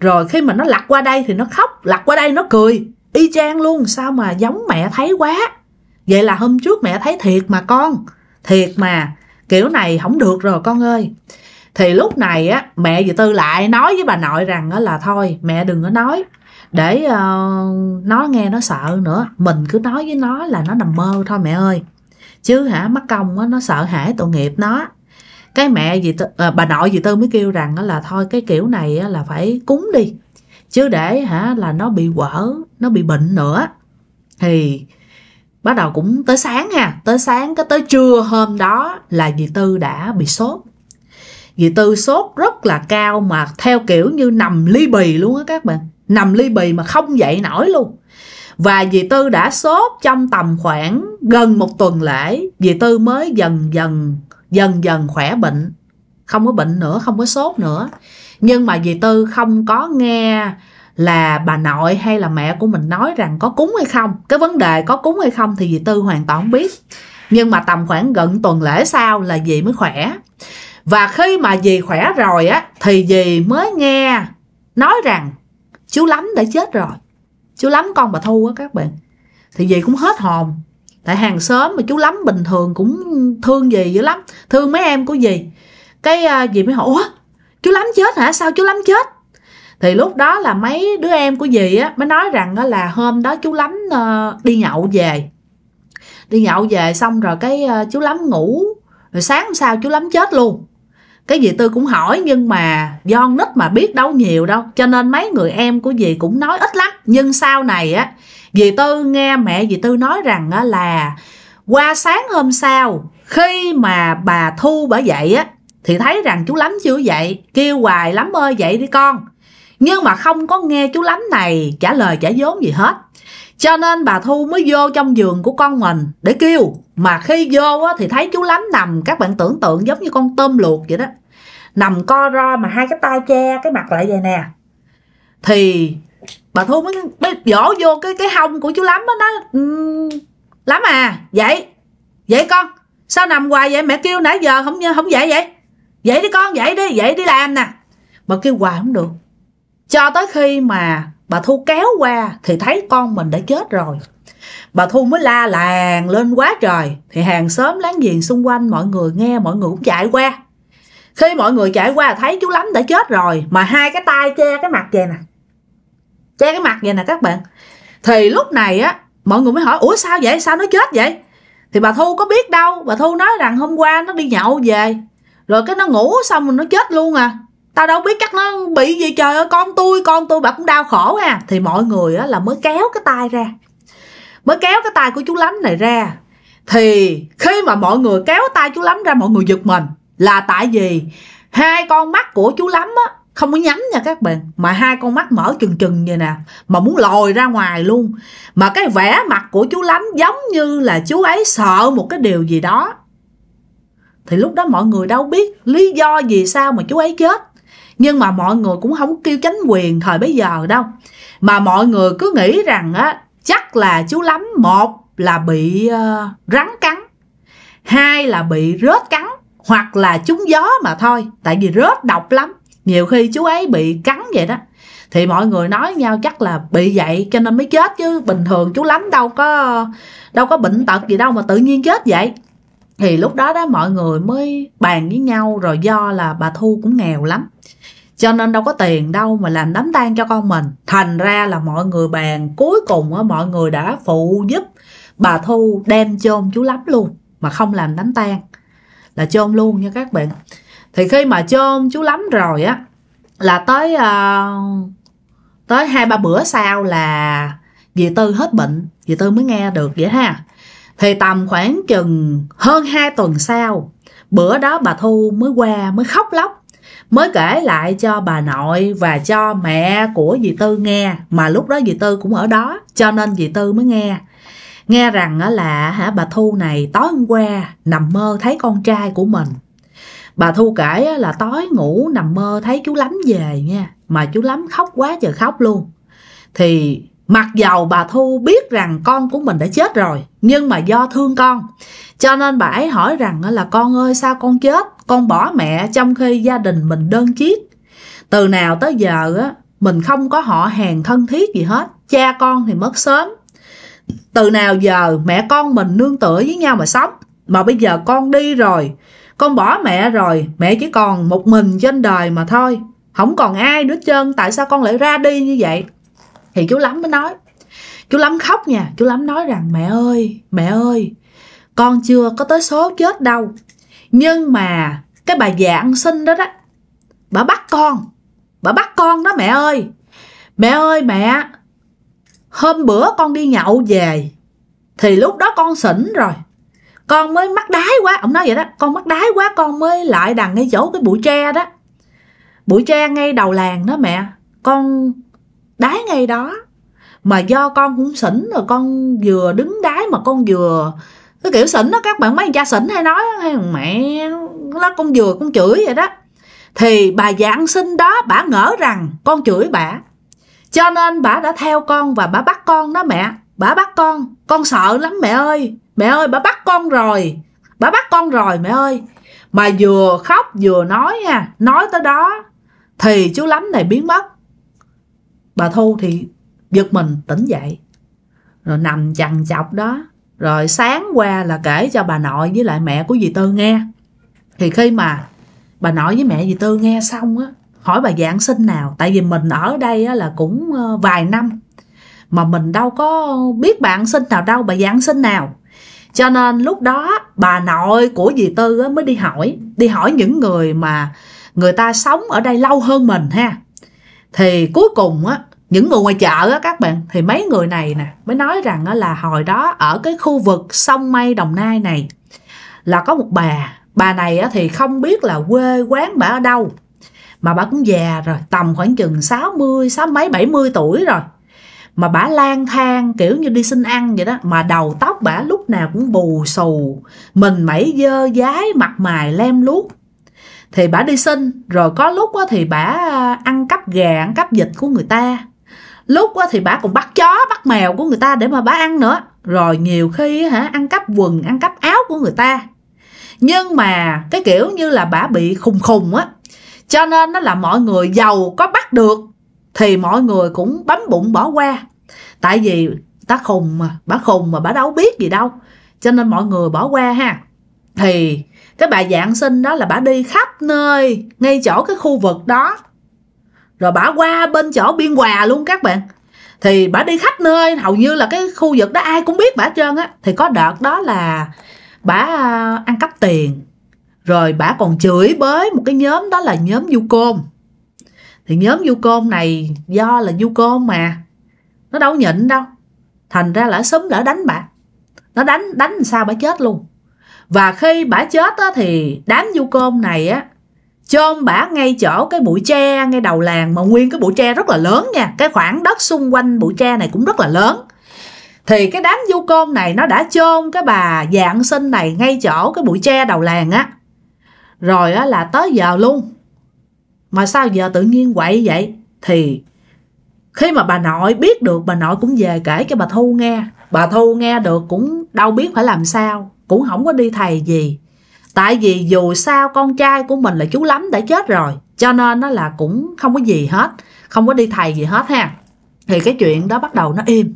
rồi khi mà nó lặt qua đây thì nó khóc lặt qua đây nó cười y chang luôn sao mà giống mẹ thấy quá vậy là hôm trước mẹ thấy thiệt mà con thiệt mà kiểu này không được rồi con ơi thì lúc này á mẹ dì tư lại nói với bà nội rằng á là thôi mẹ đừng có nói để uh, nó nghe nó sợ nữa mình cứ nói với nó là nó nằm mơ thôi mẹ ơi chứ hả mắc công á nó sợ hãi tội nghiệp nó cái mẹ gì à, bà nội gì tư mới kêu rằng là thôi cái kiểu này là phải cúng đi chứ để hả là nó bị quở nó bị bệnh nữa thì bắt đầu cũng tới sáng ha tới sáng cái tới trưa hôm đó là dì tư đã bị sốt dì tư sốt rất là cao mà theo kiểu như nằm ly bì luôn á các bạn nằm ly bì mà không dậy nổi luôn và dì tư đã sốt trong tầm khoảng gần một tuần lễ dì tư mới dần dần dần dần khỏe bệnh không có bệnh nữa không có sốt nữa nhưng mà dì tư không có nghe là bà nội hay là mẹ của mình nói rằng có cúng hay không cái vấn đề có cúng hay không thì dì tư hoàn toàn không biết nhưng mà tầm khoảng gần tuần lễ sau là dì mới khỏe và khi mà dì khỏe rồi á thì dì mới nghe nói rằng chú lắm đã chết rồi chú lắm con bà thu á các bạn thì dì cũng hết hồn tại hàng xóm mà chú lắm bình thường cũng thương gì dữ lắm thương mấy em của gì cái uh, à, dì mới hỏi ủa chú lắm chết hả sao chú lắm chết thì lúc đó là mấy đứa em của dì á mới nói rằng đó là hôm đó chú lắm ờ, đi nhậu về đi nhậu về xong rồi cái ờ, chú lắm ngủ rồi sáng hôm sau chú lắm chết luôn cái gì tư cũng hỏi nhưng mà do nít mà biết đâu nhiều đâu cho nên mấy người em của dì cũng nói ít lắm nhưng sau này á dì tư nghe mẹ dì tư nói rằng là qua sáng hôm sau khi mà bà thu bà dậy á thì thấy rằng chú lắm chưa dậy kêu hoài lắm ơi dậy đi con nhưng mà không có nghe chú lắm này trả lời trả vốn gì hết cho nên bà thu mới vô trong giường của con mình để kêu mà khi vô á, thì thấy chú lắm nằm các bạn tưởng tượng giống như con tôm luộc vậy đó nằm co ro mà hai cái tay che cái mặt lại vậy nè thì bà thu mới, mới dỗ vô cái cái hông của chú lắm á nó ừ, lắm à vậy vậy con sao nằm hoài vậy mẹ kêu nãy giờ không không dậy vậy vậy đi con vậy đi vậy đi làm nè bà kêu hoài không được cho tới khi mà bà thu kéo qua thì thấy con mình đã chết rồi bà thu mới la làng lên quá trời thì hàng xóm láng giềng xung quanh mọi người nghe mọi người cũng chạy qua khi mọi người chạy qua thấy chú lắm đã chết rồi mà hai cái tay che cái mặt kìa nè che cái mặt vậy nè các bạn thì lúc này á mọi người mới hỏi ủa sao vậy sao nó chết vậy thì bà thu có biết đâu bà thu nói rằng hôm qua nó đi nhậu về rồi cái nó ngủ xong rồi nó chết luôn à tao đâu biết chắc nó bị gì trời ơi con tôi con tôi bà cũng đau khổ ha thì mọi người á là mới kéo cái tay ra mới kéo cái tay của chú lánh này ra thì khi mà mọi người kéo tay chú lắm ra mọi người giật mình là tại vì hai con mắt của chú lắm á không có nhắm nha các bạn mà hai con mắt mở chừng chừng vậy nè mà muốn lòi ra ngoài luôn mà cái vẻ mặt của chú lắm giống như là chú ấy sợ một cái điều gì đó thì lúc đó mọi người đâu biết lý do vì sao mà chú ấy chết nhưng mà mọi người cũng không kêu chánh quyền thời bấy giờ đâu mà mọi người cứ nghĩ rằng á chắc là chú lắm một là bị uh, rắn cắn hai là bị rết cắn hoặc là trúng gió mà thôi tại vì rết độc lắm nhiều khi chú ấy bị cắn vậy đó thì mọi người nói nhau chắc là bị vậy cho nên mới chết chứ bình thường chú lắm đâu có đâu có bệnh tật gì đâu mà tự nhiên chết vậy thì lúc đó đó mọi người mới bàn với nhau rồi do là bà thu cũng nghèo lắm cho nên đâu có tiền đâu mà làm đám tang cho con mình thành ra là mọi người bàn cuối cùng á mọi người đã phụ giúp bà thu đem chôn chú lắm luôn mà không làm đám tang là chôn luôn nha các bạn thì khi mà chôn chú lắm rồi á là tới uh, tới hai ba bữa sau là dì tư hết bệnh dì tư mới nghe được vậy ha thì tầm khoảng chừng hơn hai tuần sau bữa đó bà thu mới qua mới khóc lóc mới kể lại cho bà nội và cho mẹ của dì tư nghe mà lúc đó dì tư cũng ở đó cho nên dì tư mới nghe nghe rằng là hả bà thu này tối hôm qua nằm mơ thấy con trai của mình bà thu kể là tối ngủ nằm mơ thấy chú lắm về nha mà chú lắm khóc quá trời khóc luôn thì mặc dầu bà thu biết rằng con của mình đã chết rồi nhưng mà do thương con cho nên bà ấy hỏi rằng là con ơi sao con chết con bỏ mẹ trong khi gia đình mình đơn chiếc từ nào tới giờ á mình không có họ hàng thân thiết gì hết cha con thì mất sớm từ nào giờ mẹ con mình nương tựa với nhau mà sống mà bây giờ con đi rồi con bỏ mẹ rồi mẹ chỉ còn một mình trên đời mà thôi không còn ai nữa trơn tại sao con lại ra đi như vậy thì chú lắm mới nói chú lắm khóc nha chú lắm nói rằng mẹ ơi mẹ ơi con chưa có tới số chết đâu nhưng mà cái bà già ăn xin đó đó bà bắt con bà bắt con đó mẹ ơi mẹ ơi mẹ hôm bữa con đi nhậu về thì lúc đó con xỉn rồi con mới mắc đái quá ông nói vậy đó con mắc đái quá con mới lại đằng ngay chỗ cái bụi tre đó bụi tre ngay đầu làng đó mẹ con đái ngay đó mà do con cũng xỉn rồi con vừa đứng đái mà con vừa cái kiểu xỉn đó các bạn mấy cha xỉn hay nói hay mẹ nó con vừa con chửi vậy đó thì bà dạng sinh đó bà ngỡ rằng con chửi bà cho nên bà đã theo con và bà bắt con đó mẹ bà bắt con con sợ lắm mẹ ơi mẹ ơi bà bắt con rồi bà bắt con rồi mẹ ơi mà vừa khóc vừa nói nha nói tới đó thì chú lắm này biến mất bà thu thì giật mình tỉnh dậy rồi nằm chằn chọc đó rồi sáng qua là kể cho bà nội với lại mẹ của dì tư nghe thì khi mà bà nội với mẹ dì tư nghe xong á hỏi bà giảng sinh nào tại vì mình ở đây á, là cũng ờ, vài năm mà mình đâu có biết bạn sinh nào đâu bà giáng sinh nào cho nên lúc đó bà nội của dì tư mới đi hỏi đi hỏi những người mà người ta sống ở đây lâu hơn mình ha thì cuối cùng á những người ngoài chợ á các bạn thì mấy người này nè mới nói rằng á là hồi đó ở cái khu vực sông mây đồng nai này là có một bà bà này á thì không biết là quê quán bà ở đâu mà bà cũng già rồi tầm khoảng chừng 60 sáu mấy 70 tuổi rồi mà bả lang thang kiểu như đi xin ăn vậy đó mà đầu tóc bả lúc nào cũng bù xù mình mẩy dơ dái mặt mày lem luốc thì bả đi xin rồi có lúc thì bả à, ăn cắp gà ăn cắp vịt của người ta lúc thì bả còn bắt chó bắt mèo của người ta để mà bả ăn nữa rồi nhiều khi hả ăn cắp quần ăn cắp áo của người ta nhưng mà cái kiểu như là bả bị khùng khùng á cho nên nó là mọi người giàu có bắt được thì mọi người cũng bấm bụng bỏ qua tại vì ta khùng mà bà khùng mà bà đâu biết gì đâu cho nên mọi người bỏ qua ha thì cái bà dạng sinh đó là bà đi khắp nơi ngay chỗ cái khu vực đó rồi bà qua bên chỗ biên hòa luôn các bạn thì bà đi khắp nơi hầu như là cái khu vực đó ai cũng biết bà trơn á thì có đợt đó là bà ăn cắp tiền rồi bà còn chửi bới một cái nhóm đó là nhóm du côn thì nhóm du côn này do là du côn mà nó đâu nhịn đâu thành ra lỡ súng lỡ đánh bà nó đánh đánh sao bà chết luôn và khi bà chết á, thì đám du côn này á chôn bả ngay chỗ cái bụi tre ngay đầu làng mà nguyên cái bụi tre rất là lớn nha cái khoảng đất xung quanh bụi tre này cũng rất là lớn thì cái đám du côn này nó đã chôn cái bà dạng sinh này ngay chỗ cái bụi tre đầu làng á rồi á là tới giờ luôn mà sao giờ tự nhiên quậy vậy thì khi mà bà nội biết được bà nội cũng về kể cho bà thu nghe bà thu nghe được cũng đâu biết phải làm sao cũng không có đi thầy gì tại vì dù sao con trai của mình là chú lắm đã chết rồi cho nên nó là cũng không có gì hết không có đi thầy gì hết ha thì cái chuyện đó bắt đầu nó im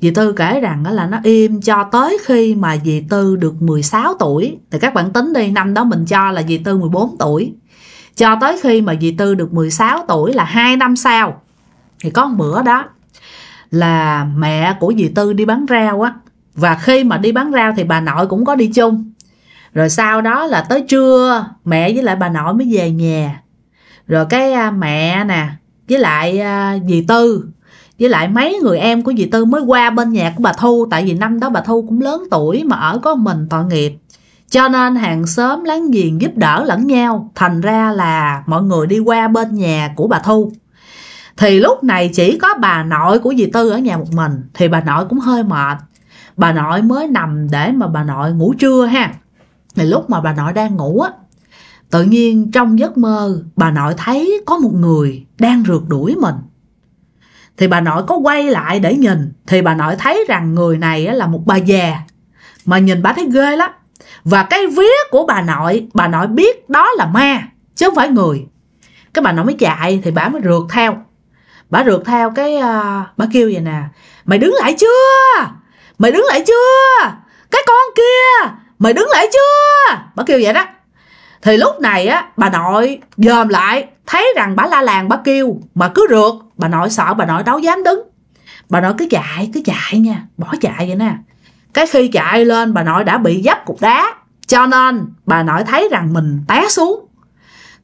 dì tư kể rằng là nó im cho tới khi mà dì tư được 16 tuổi thì các bạn tính đi năm đó mình cho là dì tư 14 tuổi cho tới khi mà dì Tư được 16 tuổi là 2 năm sau thì có một bữa đó là mẹ của dì Tư đi bán rau á và khi mà đi bán rau thì bà nội cũng có đi chung. Rồi sau đó là tới trưa mẹ với lại bà nội mới về nhà. Rồi cái à, mẹ nè với lại à, dì Tư với lại mấy người em của dì Tư mới qua bên nhà của bà Thu tại vì năm đó bà Thu cũng lớn tuổi mà ở có mình tội nghiệp cho nên hàng xóm láng giềng giúp đỡ lẫn nhau, thành ra là mọi người đi qua bên nhà của bà Thu. Thì lúc này chỉ có bà nội của dì Tư ở nhà một mình, thì bà nội cũng hơi mệt. Bà nội mới nằm để mà bà nội ngủ trưa ha. Thì lúc mà bà nội đang ngủ á, tự nhiên trong giấc mơ bà nội thấy có một người đang rượt đuổi mình thì bà nội có quay lại để nhìn thì bà nội thấy rằng người này là một bà già mà nhìn bà thấy ghê lắm và cái vía của bà nội bà nội biết đó là ma chứ không phải người cái bà nội mới chạy thì bà mới rượt theo bà rượt theo cái uh, bà kêu vậy nè mày đứng lại chưa mày đứng lại chưa cái con kia mày đứng lại chưa bà kêu vậy đó thì lúc này á bà nội dòm lại thấy rằng bà la làng bà kêu mà cứ rượt bà nội sợ bà nội đâu dám đứng bà nội cứ chạy cứ chạy nha bỏ chạy vậy nè cái khi chạy lên bà nội đã bị dấp cục đá cho nên bà nội thấy rằng mình té xuống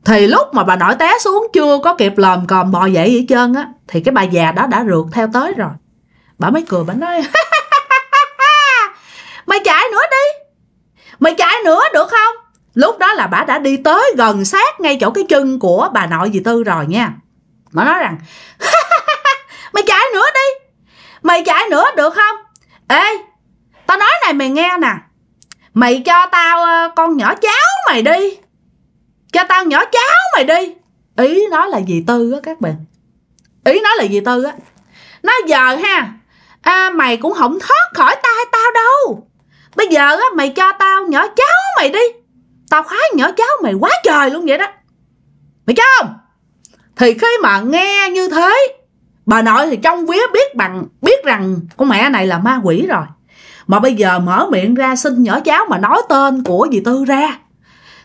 thì lúc mà bà nội té xuống chưa có kịp lòm còm bò dậy gì trơn á thì cái bà già đó đã rượt theo tới rồi bà mới cười bà nói [laughs] mày chạy nữa đi mày chạy nữa được không lúc đó là bà đã đi tới gần sát ngay chỗ cái chân của bà nội dì tư rồi nha bà nói rằng [laughs] mày chạy nữa đi mày chạy nữa được không ê tao nói này mày nghe nè Mày cho tao ờ, con nhỏ cháu mày đi Cho tao nhỏ cháu mày đi Ý nó là gì Tư á các bạn Ý nó là gì Tư á Nó giờ ha à, Mày cũng không thoát khỏi tay tao đâu Bây giờ á, mày cho tao nhỏ cháu mày đi Tao khoái nhỏ cháu mày quá trời luôn vậy đó Mày cho không Thì khi mà nghe như thế Bà nội thì trong vía biết bằng Biết rằng con mẹ này là ma quỷ rồi mà bây giờ mở miệng ra xin nhỏ cháu mà nói tên của dì tư ra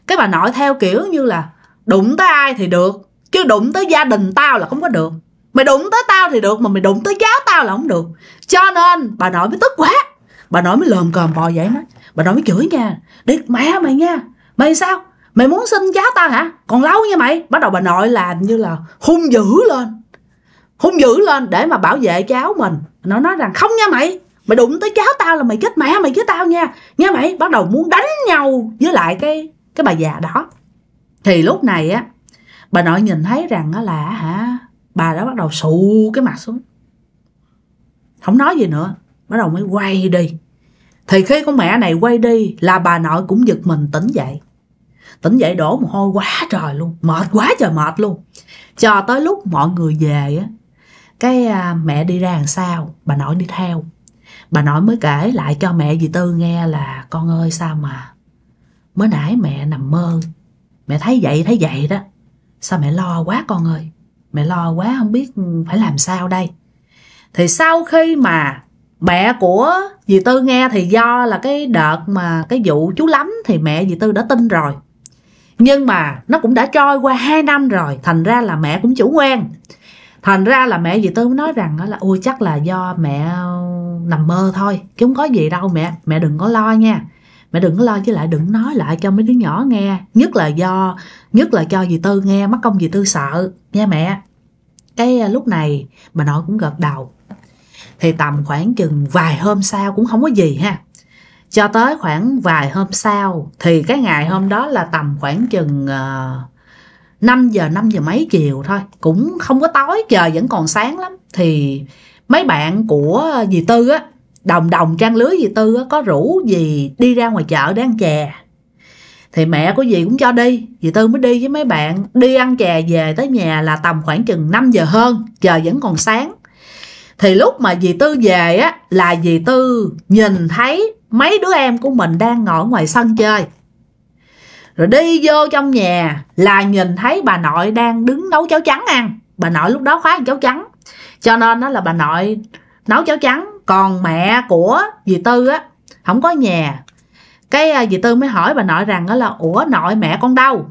cái bà nội theo kiểu như là đụng tới ai thì được chứ đụng tới gia đình tao là không có được mày đụng tới tao thì được mà mày đụng tới cháu tao là không được cho nên bà nội mới tức quá bà nội mới lờm cờm bò vậy nó bà nội mới chửi nha đi mẹ mày nha mày sao mày muốn xin cháu tao hả còn lâu nha mày bắt đầu bà nội làm như là hung dữ lên hung dữ lên để mà bảo vệ cháu mình nó nói rằng không nha mày mày đụng tới cháu tao là mày chết mẹ mày chết tao nha nghe mày bắt đầu muốn đánh nhau với lại cái cái bà già đó thì lúc này á bà nội nhìn thấy rằng á là hả bà đã bắt đầu sụ cái mặt xuống không nói gì nữa bắt đầu mới quay đi thì khi con mẹ này quay đi là bà nội cũng giật mình tỉnh dậy tỉnh dậy đổ mồ hôi quá trời luôn mệt quá trời mệt luôn cho tới lúc mọi người về á cái à, mẹ đi ra làm sao bà nội đi theo Bà nội mới kể lại cho mẹ dì Tư nghe là con ơi sao mà mới nãy mẹ nằm mơ. Mẹ thấy vậy thấy vậy đó. Sao mẹ lo quá con ơi. Mẹ lo quá không biết phải làm sao đây. Thì sau khi mà mẹ của dì Tư nghe thì do là cái đợt mà cái vụ chú lắm thì mẹ dì Tư đã tin rồi. Nhưng mà nó cũng đã trôi qua 2 năm rồi Thành ra là mẹ cũng chủ quan thành ra là mẹ dì tư mới nói rằng là ui chắc là do mẹ ờ, nằm mơ thôi chứ không có gì đâu mẹ mẹ đừng có lo nha mẹ đừng có lo chứ lại đừng nói lại cho mấy đứa nhỏ nghe nhất là do nhất là cho dì tư nghe mất công dì tư sợ nha mẹ cái ờ, lúc này bà nội cũng gật đầu thì tầm khoảng chừng vài hôm sau cũng không có gì ha cho tới khoảng vài hôm sau thì cái ngày hôm đó là tầm khoảng chừng uh, 5 giờ 5 giờ mấy chiều thôi cũng không có tối trời vẫn còn sáng lắm thì mấy bạn của dì Tư á đồng đồng trang lưới dì Tư á, có rủ dì đi ra ngoài chợ để ăn chè thì mẹ của dì cũng cho đi dì Tư mới đi với mấy bạn đi ăn chè về tới nhà là tầm khoảng chừng 5 giờ hơn trời vẫn còn sáng thì lúc mà dì Tư về á là dì Tư nhìn thấy mấy đứa em của mình đang ngồi ngoài sân chơi rồi đi vô trong nhà là nhìn thấy bà nội đang đứng nấu cháo trắng ăn bà nội lúc đó khóa cháo trắng cho nên đó là bà nội nấu cháo trắng còn mẹ của dì tư á không có nhà cái à, dì tư mới hỏi bà nội rằng đó là ủa nội mẹ con đâu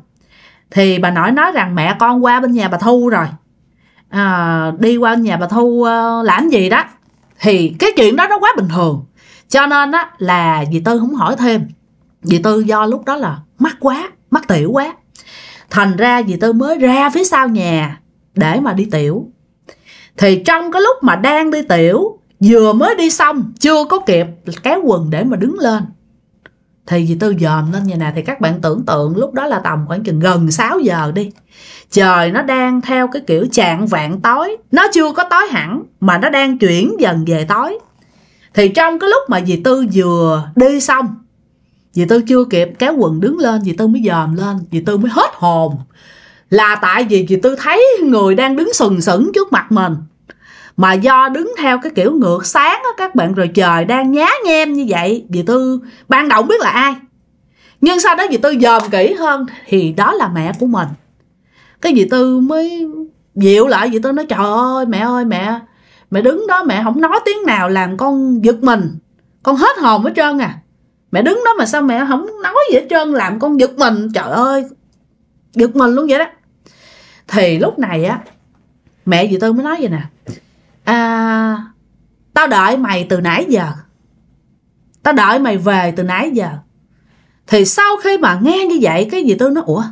thì bà nội nói rằng mẹ con qua bên nhà bà thu rồi à, đi qua nhà bà thu uh, làm gì đó thì cái chuyện đó nó quá bình thường cho nên á là dì tư không hỏi thêm dì tư do lúc đó là mắc quá mắc tiểu quá thành ra dì tư mới ra phía sau nhà để mà đi tiểu thì trong cái lúc mà đang đi tiểu vừa mới đi xong chưa có kịp kéo quần để mà đứng lên thì dì tư dòm lên nhà này thì các bạn tưởng tượng lúc đó là tầm khoảng chừng gần 6 giờ đi trời nó đang theo cái kiểu chạng vạn tối nó chưa có tối hẳn mà nó đang chuyển dần về tối thì trong cái lúc mà dì tư vừa đi xong vì tôi chưa kịp kéo quần đứng lên vì tôi mới dòm lên vì tôi mới hết hồn là tại vì vì tôi thấy người đang đứng sừng sững trước mặt mình mà do đứng theo cái kiểu ngược sáng á các bạn rồi trời đang nhá nhem như vậy vì tư ban đầu biết là ai nhưng sau đó vì tư dòm kỹ hơn thì đó là mẹ của mình cái vì tư mới dịu lại vì tư nói trời ơi mẹ ơi mẹ mẹ đứng đó mẹ không nói tiếng nào làm con giật mình con hết hồn hết trơn à mẹ đứng đó mà sao mẹ không nói gì hết trơn làm con giật mình trời ơi giật mình luôn vậy đó thì lúc này á mẹ dì tư mới nói vậy nè à, tao đợi mày từ nãy giờ tao đợi mày về từ nãy giờ thì sau khi mà nghe như vậy cái dì tư nó ủa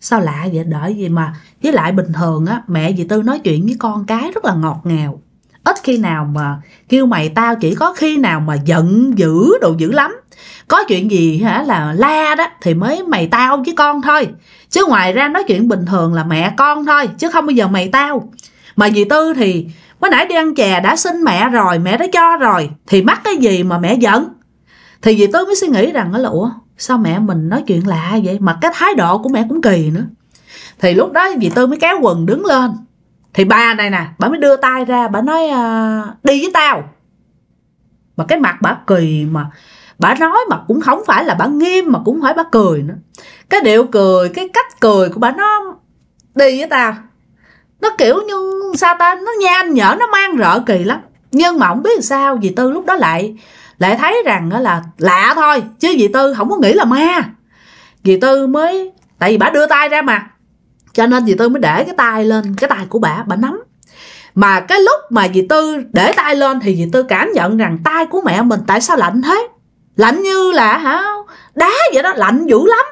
sao lạ vậy đợi gì mà với lại bình thường á mẹ dì tư nói chuyện với con cái rất là ngọt ngào ít khi nào mà kêu mày tao chỉ có khi nào mà giận dữ đồ dữ lắm có chuyện gì hả là la đó thì mới mày tao với con thôi chứ ngoài ra nói chuyện bình thường là mẹ con thôi chứ không bao giờ mày tao mà dì tư thì mới nãy đi ăn chè đã xin mẹ rồi mẹ đã cho rồi thì mắc cái gì mà mẹ giận thì dì tư mới suy nghĩ rằng là ủa sao mẹ mình nói chuyện lạ vậy mà cái thái độ của mẹ cũng kỳ nữa thì lúc đó dì tư mới kéo quần đứng lên thì ba đây nè bà mới đưa tay ra bà nói uh, đi với tao mà cái mặt bà kỳ mà bà nói mà cũng không phải là bà nghiêm mà cũng phải bà cười nữa cái điệu cười cái cách cười của bà nó đi với tao nó kiểu như sao ta nó nhanh nhở nó mang rợ kỳ lắm nhưng mà không biết sao dì tư lúc đó lại lại thấy rằng là lạ thôi chứ dì tư không có nghĩ là ma dì tư mới tại vì bà đưa tay ra mà cho nên dì tư mới để cái tay lên cái tay của bà bà nắm mà cái lúc mà dì tư để tay lên thì dì tư cảm nhận rằng tay của mẹ mình tại sao lạnh thế lạnh như là hả đá vậy đó lạnh dữ lắm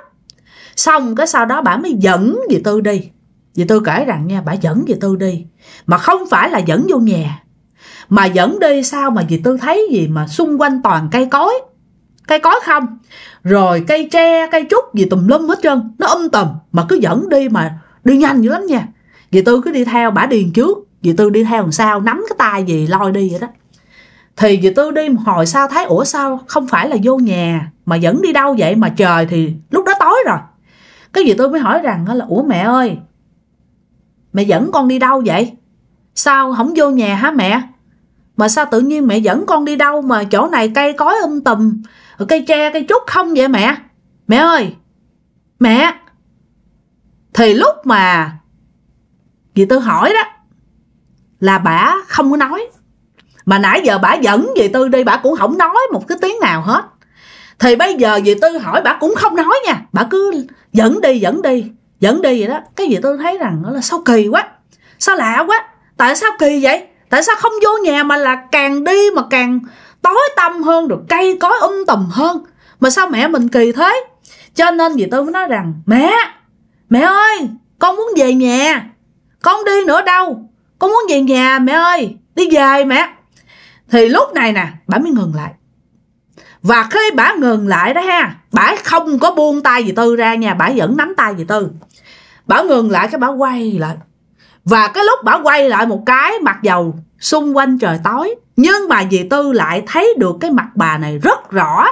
xong cái sau đó bà mới dẫn dì tư đi dì tư kể rằng nha bà dẫn dì tư đi mà không phải là dẫn vô nhà mà dẫn đi sao mà dì tư thấy gì mà xung quanh toàn cây cối cây cối không rồi cây tre cây trúc gì tùm lum hết trơn nó âm um tùm mà cứ dẫn đi mà đi nhanh dữ lắm nha dì tư cứ đi theo bả điền trước dì tư đi theo đằng sau nắm cái tay gì lôi đi vậy đó thì dì tư đi một hồi sau thấy ủa sao không phải là vô nhà mà vẫn đi đâu vậy mà trời thì lúc đó tối rồi cái dì tư mới hỏi rằng là ủa mẹ ơi mẹ dẫn con đi đâu vậy sao không vô nhà hả mẹ mà sao tự nhiên mẹ dẫn con đi đâu mà chỗ này cây cối um tùm cây tre cây trúc không vậy mẹ mẹ ơi mẹ thì lúc mà dì tư hỏi đó là bà không có nói mà nãy giờ bà dẫn dì tư đi bà cũng không nói một cái tiếng nào hết thì bây giờ dì tư hỏi bà cũng không nói nha bà cứ dẫn đi dẫn đi dẫn đi vậy đó cái gì tôi thấy rằng là sao kỳ quá sao lạ quá tại sao kỳ vậy tại sao không vô nhà mà là càng đi mà càng tối tâm hơn rồi cây cối um tùm hơn mà sao mẹ mình kỳ thế cho nên dì tôi mới nói rằng mẹ mẹ ơi con muốn về nhà con đi nữa đâu con muốn về nhà mẹ ơi đi về mẹ thì lúc này nè bà mới ngừng lại và khi bà ngừng lại đó ha bà không có buông tay dì tư ra nha bà vẫn nắm tay dì tư bà ngừng lại cái bà quay lại và cái lúc bà quay lại một cái mặc dầu xung quanh trời tối nhưng mà dì tư lại thấy được cái mặt bà này rất rõ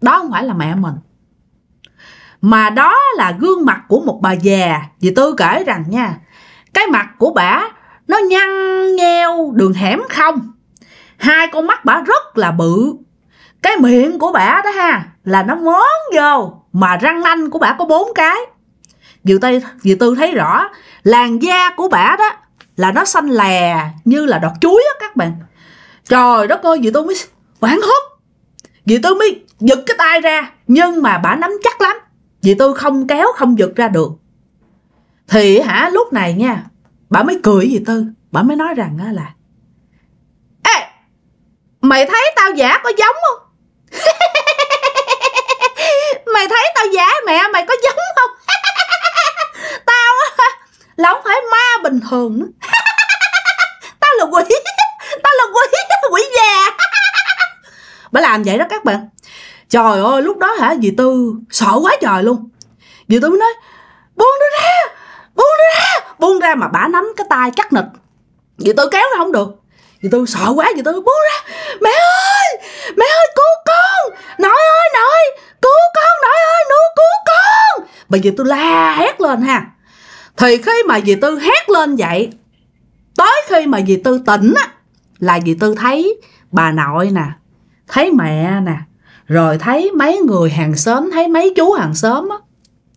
đó không phải là mẹ mình mà đó là gương mặt của một bà già Dì Tư kể rằng nha cái mặt của bà nó nhăn nheo đường hẻm không hai con mắt bà rất là bự cái miệng của bà đó ha là nó món vô mà răng nanh của bà có bốn cái Dì Tư, dì tư thấy rõ làn da của bà đó là nó xanh lè như là đọt chuối á các bạn trời đất ơi dì Tư mới hoảng hốt dì Tư mới giật cái tay ra nhưng mà bà nắm chắc lắm vì tôi không kéo không giật ra được thì hả lúc này nha bà mới cười gì tư bà mới nói rằng á là ê mày thấy tao giả có giống không [laughs] mày thấy tao giả mẹ mày có giống không [laughs] tao là không phải ma bình thường [laughs] tao là quỷ tao là quỷ quỷ già bà làm vậy đó các bạn trời ơi lúc đó hả dì tư sợ quá trời luôn dì tư mới nói buông nó ra buông nó ra buông ra mà bả nắm cái tay cắt nịch dì tư kéo ra không được dì tư sợ quá dì tư buông ra mẹ ơi mẹ ơi cứu con nội ơi nội cứu con nội ơi nu cứu con bà dì tư la hét lên ha thì khi mà dì tư hét lên vậy tới khi mà dì tư tỉnh á là dì tư thấy bà nội nè thấy mẹ nè rồi thấy mấy người hàng xóm thấy mấy chú hàng xóm á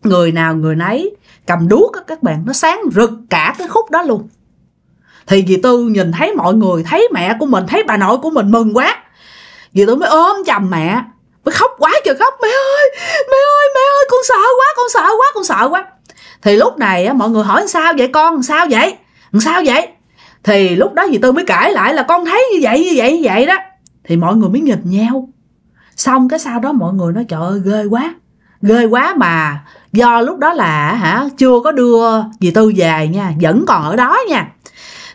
người nào người nấy cầm đuốc á các bạn nó sáng rực cả cái khúc đó luôn thì dì tư nhìn thấy mọi người thấy mẹ của mình thấy bà nội của mình mừng quá dì tư mới ôm chầm mẹ mới khóc quá trời khóc mẹ ơi mẹ ơi mẹ ơi con sợ quá con sợ quá con sợ quá thì lúc này á mọi người hỏi sao vậy con sao vậy sao vậy thì lúc đó dì tư mới kể lại là con thấy như vậy như vậy như vậy đó thì mọi người mới nhìn nhau xong cái sau đó mọi người nói trời ơi ghê quá ghê quá mà do lúc đó là hả chưa có đưa dì tư về nha vẫn còn ở đó nha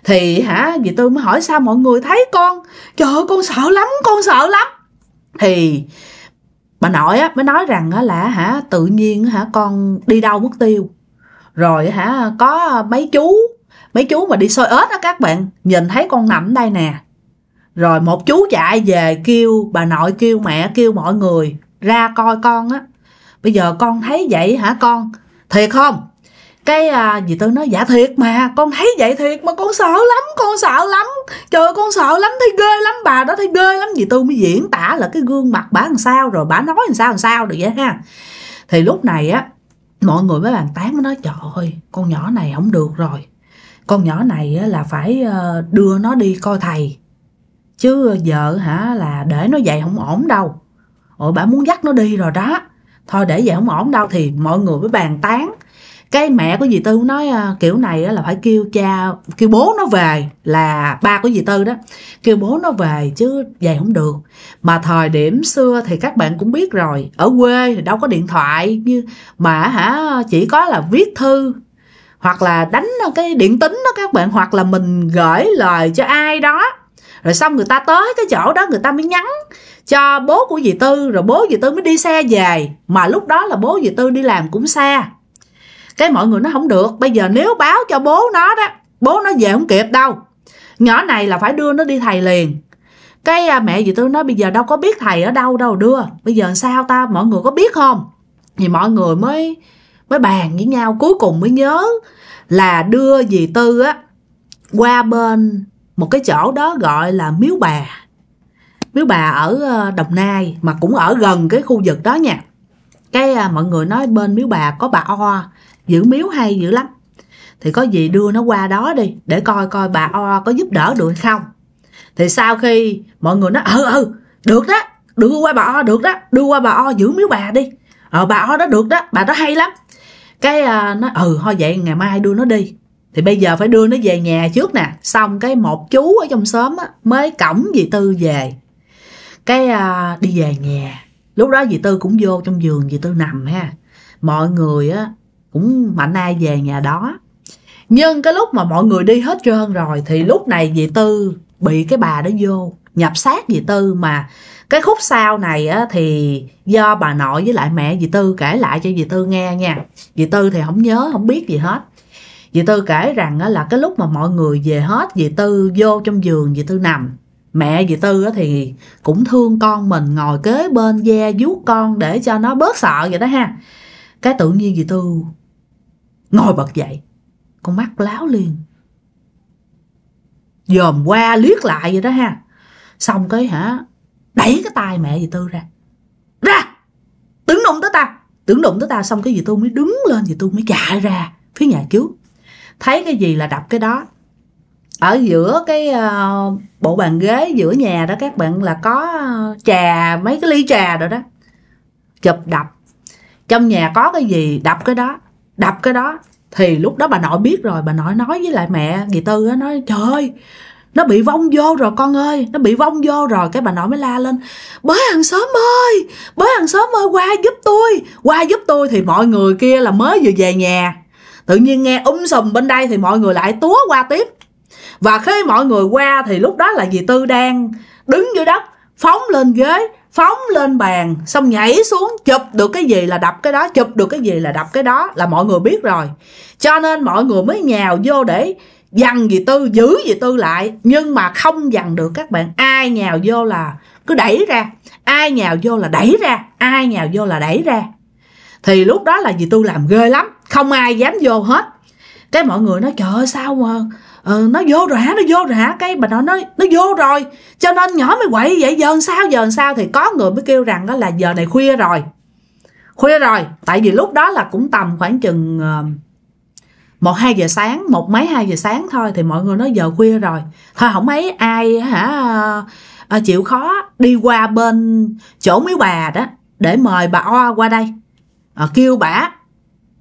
thì hả dì tư mới hỏi sao mọi người thấy con trời ơi con sợ lắm con sợ lắm thì bà nội á mới nói rằng á là hả tự nhiên hả con đi đâu mất tiêu rồi hả có mấy chú mấy chú mà đi soi ếch á các bạn nhìn thấy con nằm đây nè rồi một chú chạy về kêu bà nội kêu mẹ kêu mọi người ra coi con á bây giờ con thấy vậy hả con thiệt không cái à, dì tư nói dạ thiệt mà con thấy vậy thiệt mà con sợ lắm con sợ lắm trời ơi, con sợ lắm thấy ghê lắm bà đó thấy ghê lắm dì tôi mới diễn tả là cái gương mặt bà làm sao rồi bà nói làm sao làm sao được vậy ha thì lúc này á mọi người mới bàn tán mới nói trời ơi con nhỏ này không được rồi con nhỏ này á, là phải ờ, đưa nó đi coi thầy chứ vợ hả là để nó vậy không ổn đâu ủa bà muốn dắt nó đi rồi đó thôi để vậy không ổn đâu thì mọi người mới bàn tán cái mẹ của dì tư nói à, kiểu này là phải kêu cha kêu bố nó về là ba của dì tư đó kêu bố nó về chứ vậy không được mà thời điểm xưa thì các bạn cũng biết rồi ở quê thì đâu có điện thoại như mà hả chỉ có là viết thư hoặc là đánh cái điện tính đó các bạn hoặc là mình gửi lời cho ai đó rồi xong người ta tới cái chỗ đó người ta mới nhắn cho bố của dì tư rồi bố dì tư mới đi xe về mà lúc đó là bố dì tư đi làm cũng xa cái mọi người nó không được bây giờ nếu báo cho bố nó đó bố nó về không kịp đâu nhỏ này là phải đưa nó đi thầy liền cái à, mẹ dì tư nói bây giờ đâu có biết thầy ở đâu đâu đưa bây giờ sao ta mọi người có biết không thì mọi người mới mới bàn với nhau cuối cùng mới nhớ là đưa dì tư á qua bên một cái chỗ đó gọi là miếu bà miếu bà ở ờ, đồng nai mà cũng ở gần cái khu vực đó nha cái à, mọi người nói bên miếu bà có bà o giữ miếu hay dữ lắm thì có gì đưa nó qua đó đi để coi coi bà o có giúp đỡ được hay không thì sau khi mọi người nói ừ ừ được đó đưa qua bà o được đó đưa qua bà o giữ miếu bà đi ờ bà o đó được đó bà đó hay lắm cái à, nó ừ thôi vậy ngày mai đưa nó đi thì bây giờ phải đưa nó về nhà trước nè xong cái một chú ở trong xóm á, mới cổng dì tư về cái à, đi về nhà lúc đó dì tư cũng vô trong giường dì tư nằm ha mọi người á cũng mạnh ai về nhà đó nhưng cái lúc mà mọi người đi hết trơn rồi thì lúc này dì tư bị cái bà đó vô nhập xác dì tư mà cái khúc sau này á, thì do bà nội với lại mẹ dì tư kể lại cho dì tư nghe nha dì tư thì không nhớ không biết gì hết Dì Tư kể rằng là cái lúc mà mọi người về hết dì Tư vô trong giường dì Tư nằm mẹ dì Tư thì cũng thương con mình ngồi kế bên da vuốt con để cho nó bớt sợ vậy đó ha cái tự nhiên dì Tư ngồi bật dậy con mắt láo liền dòm qua liếc lại vậy đó ha xong cái hả đẩy cái tay mẹ dì Tư ra ra tưởng đụng tới ta tưởng đụng tới ta xong cái dì Tư mới đứng lên dì Tư mới chạy ra phía nhà trước thấy cái gì là đập cái đó ở giữa cái uh, bộ bàn ghế giữa nhà đó các bạn là có ờ, trà mấy cái ly trà rồi đó chụp đập trong nhà có cái gì đập cái đó đập cái đó thì lúc đó bà nội biết rồi bà nội nói với lại mẹ dì tư á nói trời ơi nó bị vong vô rồi con ơi nó bị vong vô rồi cái bà nội mới la lên bới hàng xóm ơi bới hàng xóm ơi qua giúp tôi qua giúp tôi thì mọi người kia là mới vừa về nhà tự nhiên nghe úm um sùm bên đây thì mọi người lại túa qua tiếp và khi mọi người qua thì lúc đó là dì tư đang đứng dưới đất phóng lên ghế phóng lên bàn xong nhảy xuống chụp được cái gì là đập cái đó chụp được cái gì là đập cái đó là mọi người biết rồi cho nên mọi người mới nhào vô để dằn dì tư giữ dì tư lại nhưng mà không dằn được các bạn ai nhào vô là cứ đẩy ra ai nhào vô là đẩy ra ai nhào vô là đẩy ra thì lúc đó là dì tư làm ghê lắm không ai dám vô hết cái mọi người nói trời ơi sao mà ừ, nó vô rã nó vô rã cái bà nó nói nó vô rồi cho nên nhỏ mới quậy vậy giờ sao giờ sao thì có người mới kêu rằng đó là giờ này khuya rồi khuya rồi tại vì lúc đó là cũng tầm khoảng chừng ờ, một hai giờ sáng một mấy hai giờ sáng thôi thì mọi người nói giờ khuya rồi thôi không mấy ai hả ờ, chịu khó đi qua bên chỗ mấy bà đó để mời bà o qua đây à, kêu bà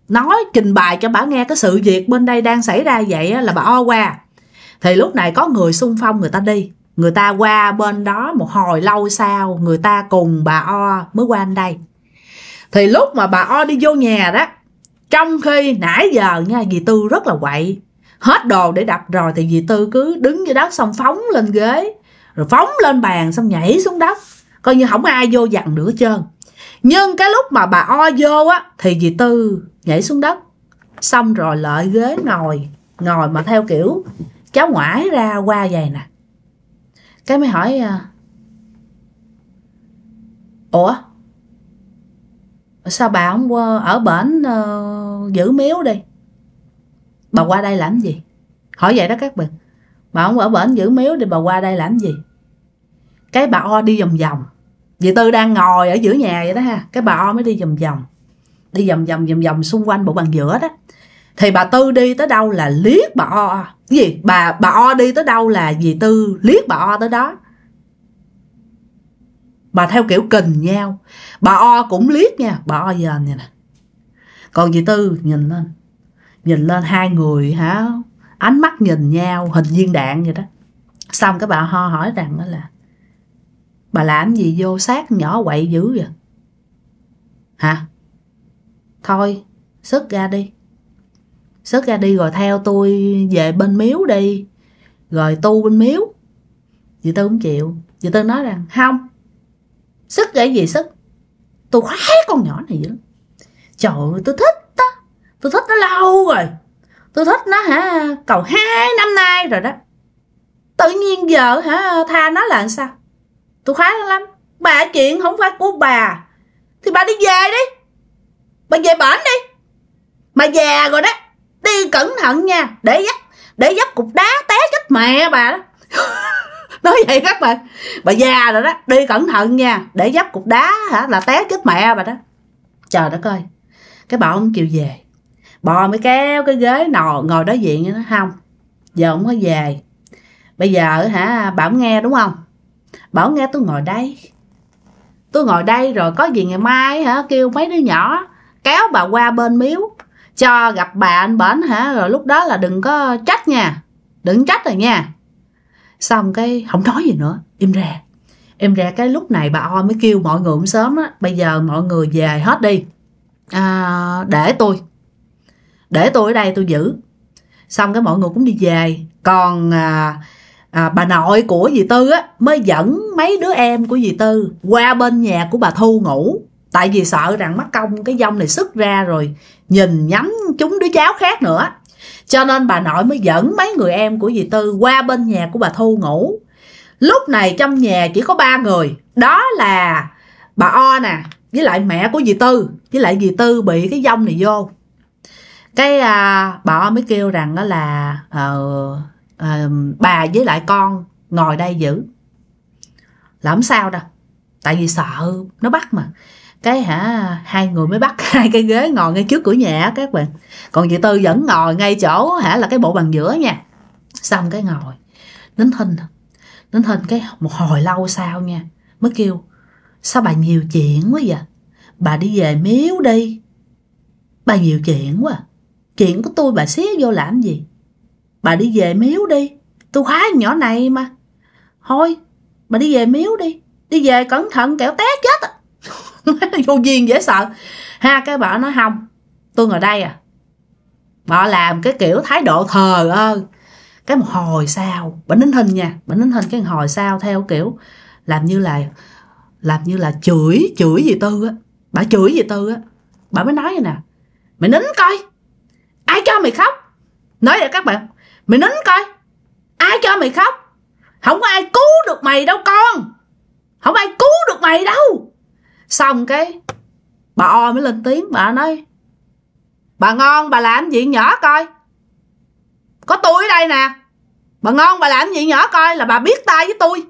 nói trình bày cho bà nghe cái sự việc bên đây đang xảy ra vậy là bà o qua thì lúc này có người xung phong người ta đi người ta qua bên đó một hồi lâu sau người ta cùng bà o mới qua đây thì lúc mà bà o đi vô nhà đó trong khi nãy giờ nha dì tư rất là quậy hết đồ để đập rồi thì dì tư cứ đứng dưới đất xong phóng lên ghế rồi phóng lên bàn xong nhảy xuống đất coi như không ai vô dằn nữa trơn nhưng cái lúc mà bà o vô á thì dì tư nhảy xuống đất xong rồi lợi ghế ngồi ngồi mà theo kiểu cháu ngoải ra qua vậy nè cái mới hỏi à, ủa sao bà không qua ở bển uh, giữ miếu đi bà qua đây làm gì hỏi vậy đó các bạn bà không ở bển giữ miếu đi bà qua đây làm gì cái bà o đi vòng vòng vì Tư đang ngồi ở giữa nhà vậy đó ha Cái bà O mới đi vòng vòng Đi vòng vòng vòng vòng xung quanh bộ bàn giữa đó Thì bà Tư đi tới đâu là liếc bà O Cái gì? Bà, bà O đi tới đâu là dì Tư liếc bà O tới đó Bà theo kiểu kình nhau Bà O cũng liếc nha Bà O dền nè Còn dì Tư nhìn lên Nhìn lên hai người hả Ánh mắt nhìn nhau hình viên đạn vậy đó Xong cái bà Ho hỏi rằng đó là Bà làm gì vô sát nhỏ quậy dữ vậy? Hả? Thôi, xuất ra đi. xuất ra đi rồi theo tôi về bên miếu đi. Rồi tu bên miếu. Dì tôi cũng chịu. Dì tôi nói rằng, không. Sức cái gì sức? Tôi khoái con nhỏ này dữ lắm. Trời ơi, tôi thích đó. Tôi thích nó lâu rồi. Tôi thích nó hả, cầu hai năm nay rồi đó. Tự nhiên giờ hả, tha nó là sao? tôi khoái lắm bà chuyện không phải của bà thì bà đi về đi bà về bển đi mà già rồi đó đi cẩn thận nha để dắt để dắt cục đá té chết mẹ bà đó [laughs] nói vậy các bạn bà già rồi đó đi cẩn thận nha để dắt cục đá hả là té chết mẹ bà đó chờ đất coi cái bà ông kêu về bò mới kéo cái ghế nò ngồi đối diện nó không giờ không có về bây giờ hả bà không nghe đúng không bảo nghe tôi ngồi đây tôi ngồi đây rồi có gì ngày mai hả kêu mấy đứa nhỏ kéo bà qua bên miếu cho gặp bà anh bển hả rồi lúc đó là đừng có trách nha đừng trách rồi nha xong cái không nói gì nữa im ra im ra cái lúc này bà o mới kêu mọi người cũng sớm á bây giờ mọi người về hết đi à, để tôi để tôi ở đây tôi giữ xong cái mọi người cũng đi về còn à, à, bà nội của dì tư á mới dẫn mấy đứa em của dì tư qua bên nhà của bà thu ngủ tại vì sợ rằng mắt công cái dông này xuất ra rồi nhìn nhắm chúng đứa cháu khác nữa cho nên bà nội mới dẫn mấy người em của dì tư qua bên nhà của bà thu ngủ lúc này trong nhà chỉ có ba người đó là bà o nè với lại mẹ của dì tư với lại dì tư bị cái dông này vô cái à, bà o mới kêu rằng đó là uh, Ờ, bà với lại con ngồi đây giữ làm sao đâu tại vì sợ nó bắt mà cái hả hai người mới bắt [laughs] hai cái ghế ngồi ngay trước cửa nhà các bạn còn chị tư vẫn ngồi ngay chỗ hả là cái bộ bàn giữa nha xong cái ngồi nín thinh à. nín thinh cái một hồi lâu sau nha mới kêu sao bà nhiều chuyện quá vậy bà đi về miếu đi bà nhiều chuyện quá à. chuyện của tôi bà xía vô làm gì bà đi về miếu đi tôi khóa nhỏ này mà thôi bà đi về miếu đi đi về cẩn thận kẻo té chết à. [laughs] vô duyên dễ sợ ha cái bà nói không tôi ngồi đây à bà làm cái kiểu thái độ thờ ơ cái một hồi sau bà nín hình nha bà nín hình cái hồi sau theo kiểu làm như là làm như là chửi chửi gì tư á bà chửi gì tư á bà mới nói vậy nè mày nín coi ai cho mày khóc nói vậy các bạn mày nín coi ai cho mày khóc không có ai cứu được mày đâu con không ai cứu được mày đâu xong cái bà o mới lên tiếng bà nói bà ngon bà làm gì nhỏ coi có tôi ở đây nè bà ngon bà làm gì nhỏ coi là bà biết tay với tôi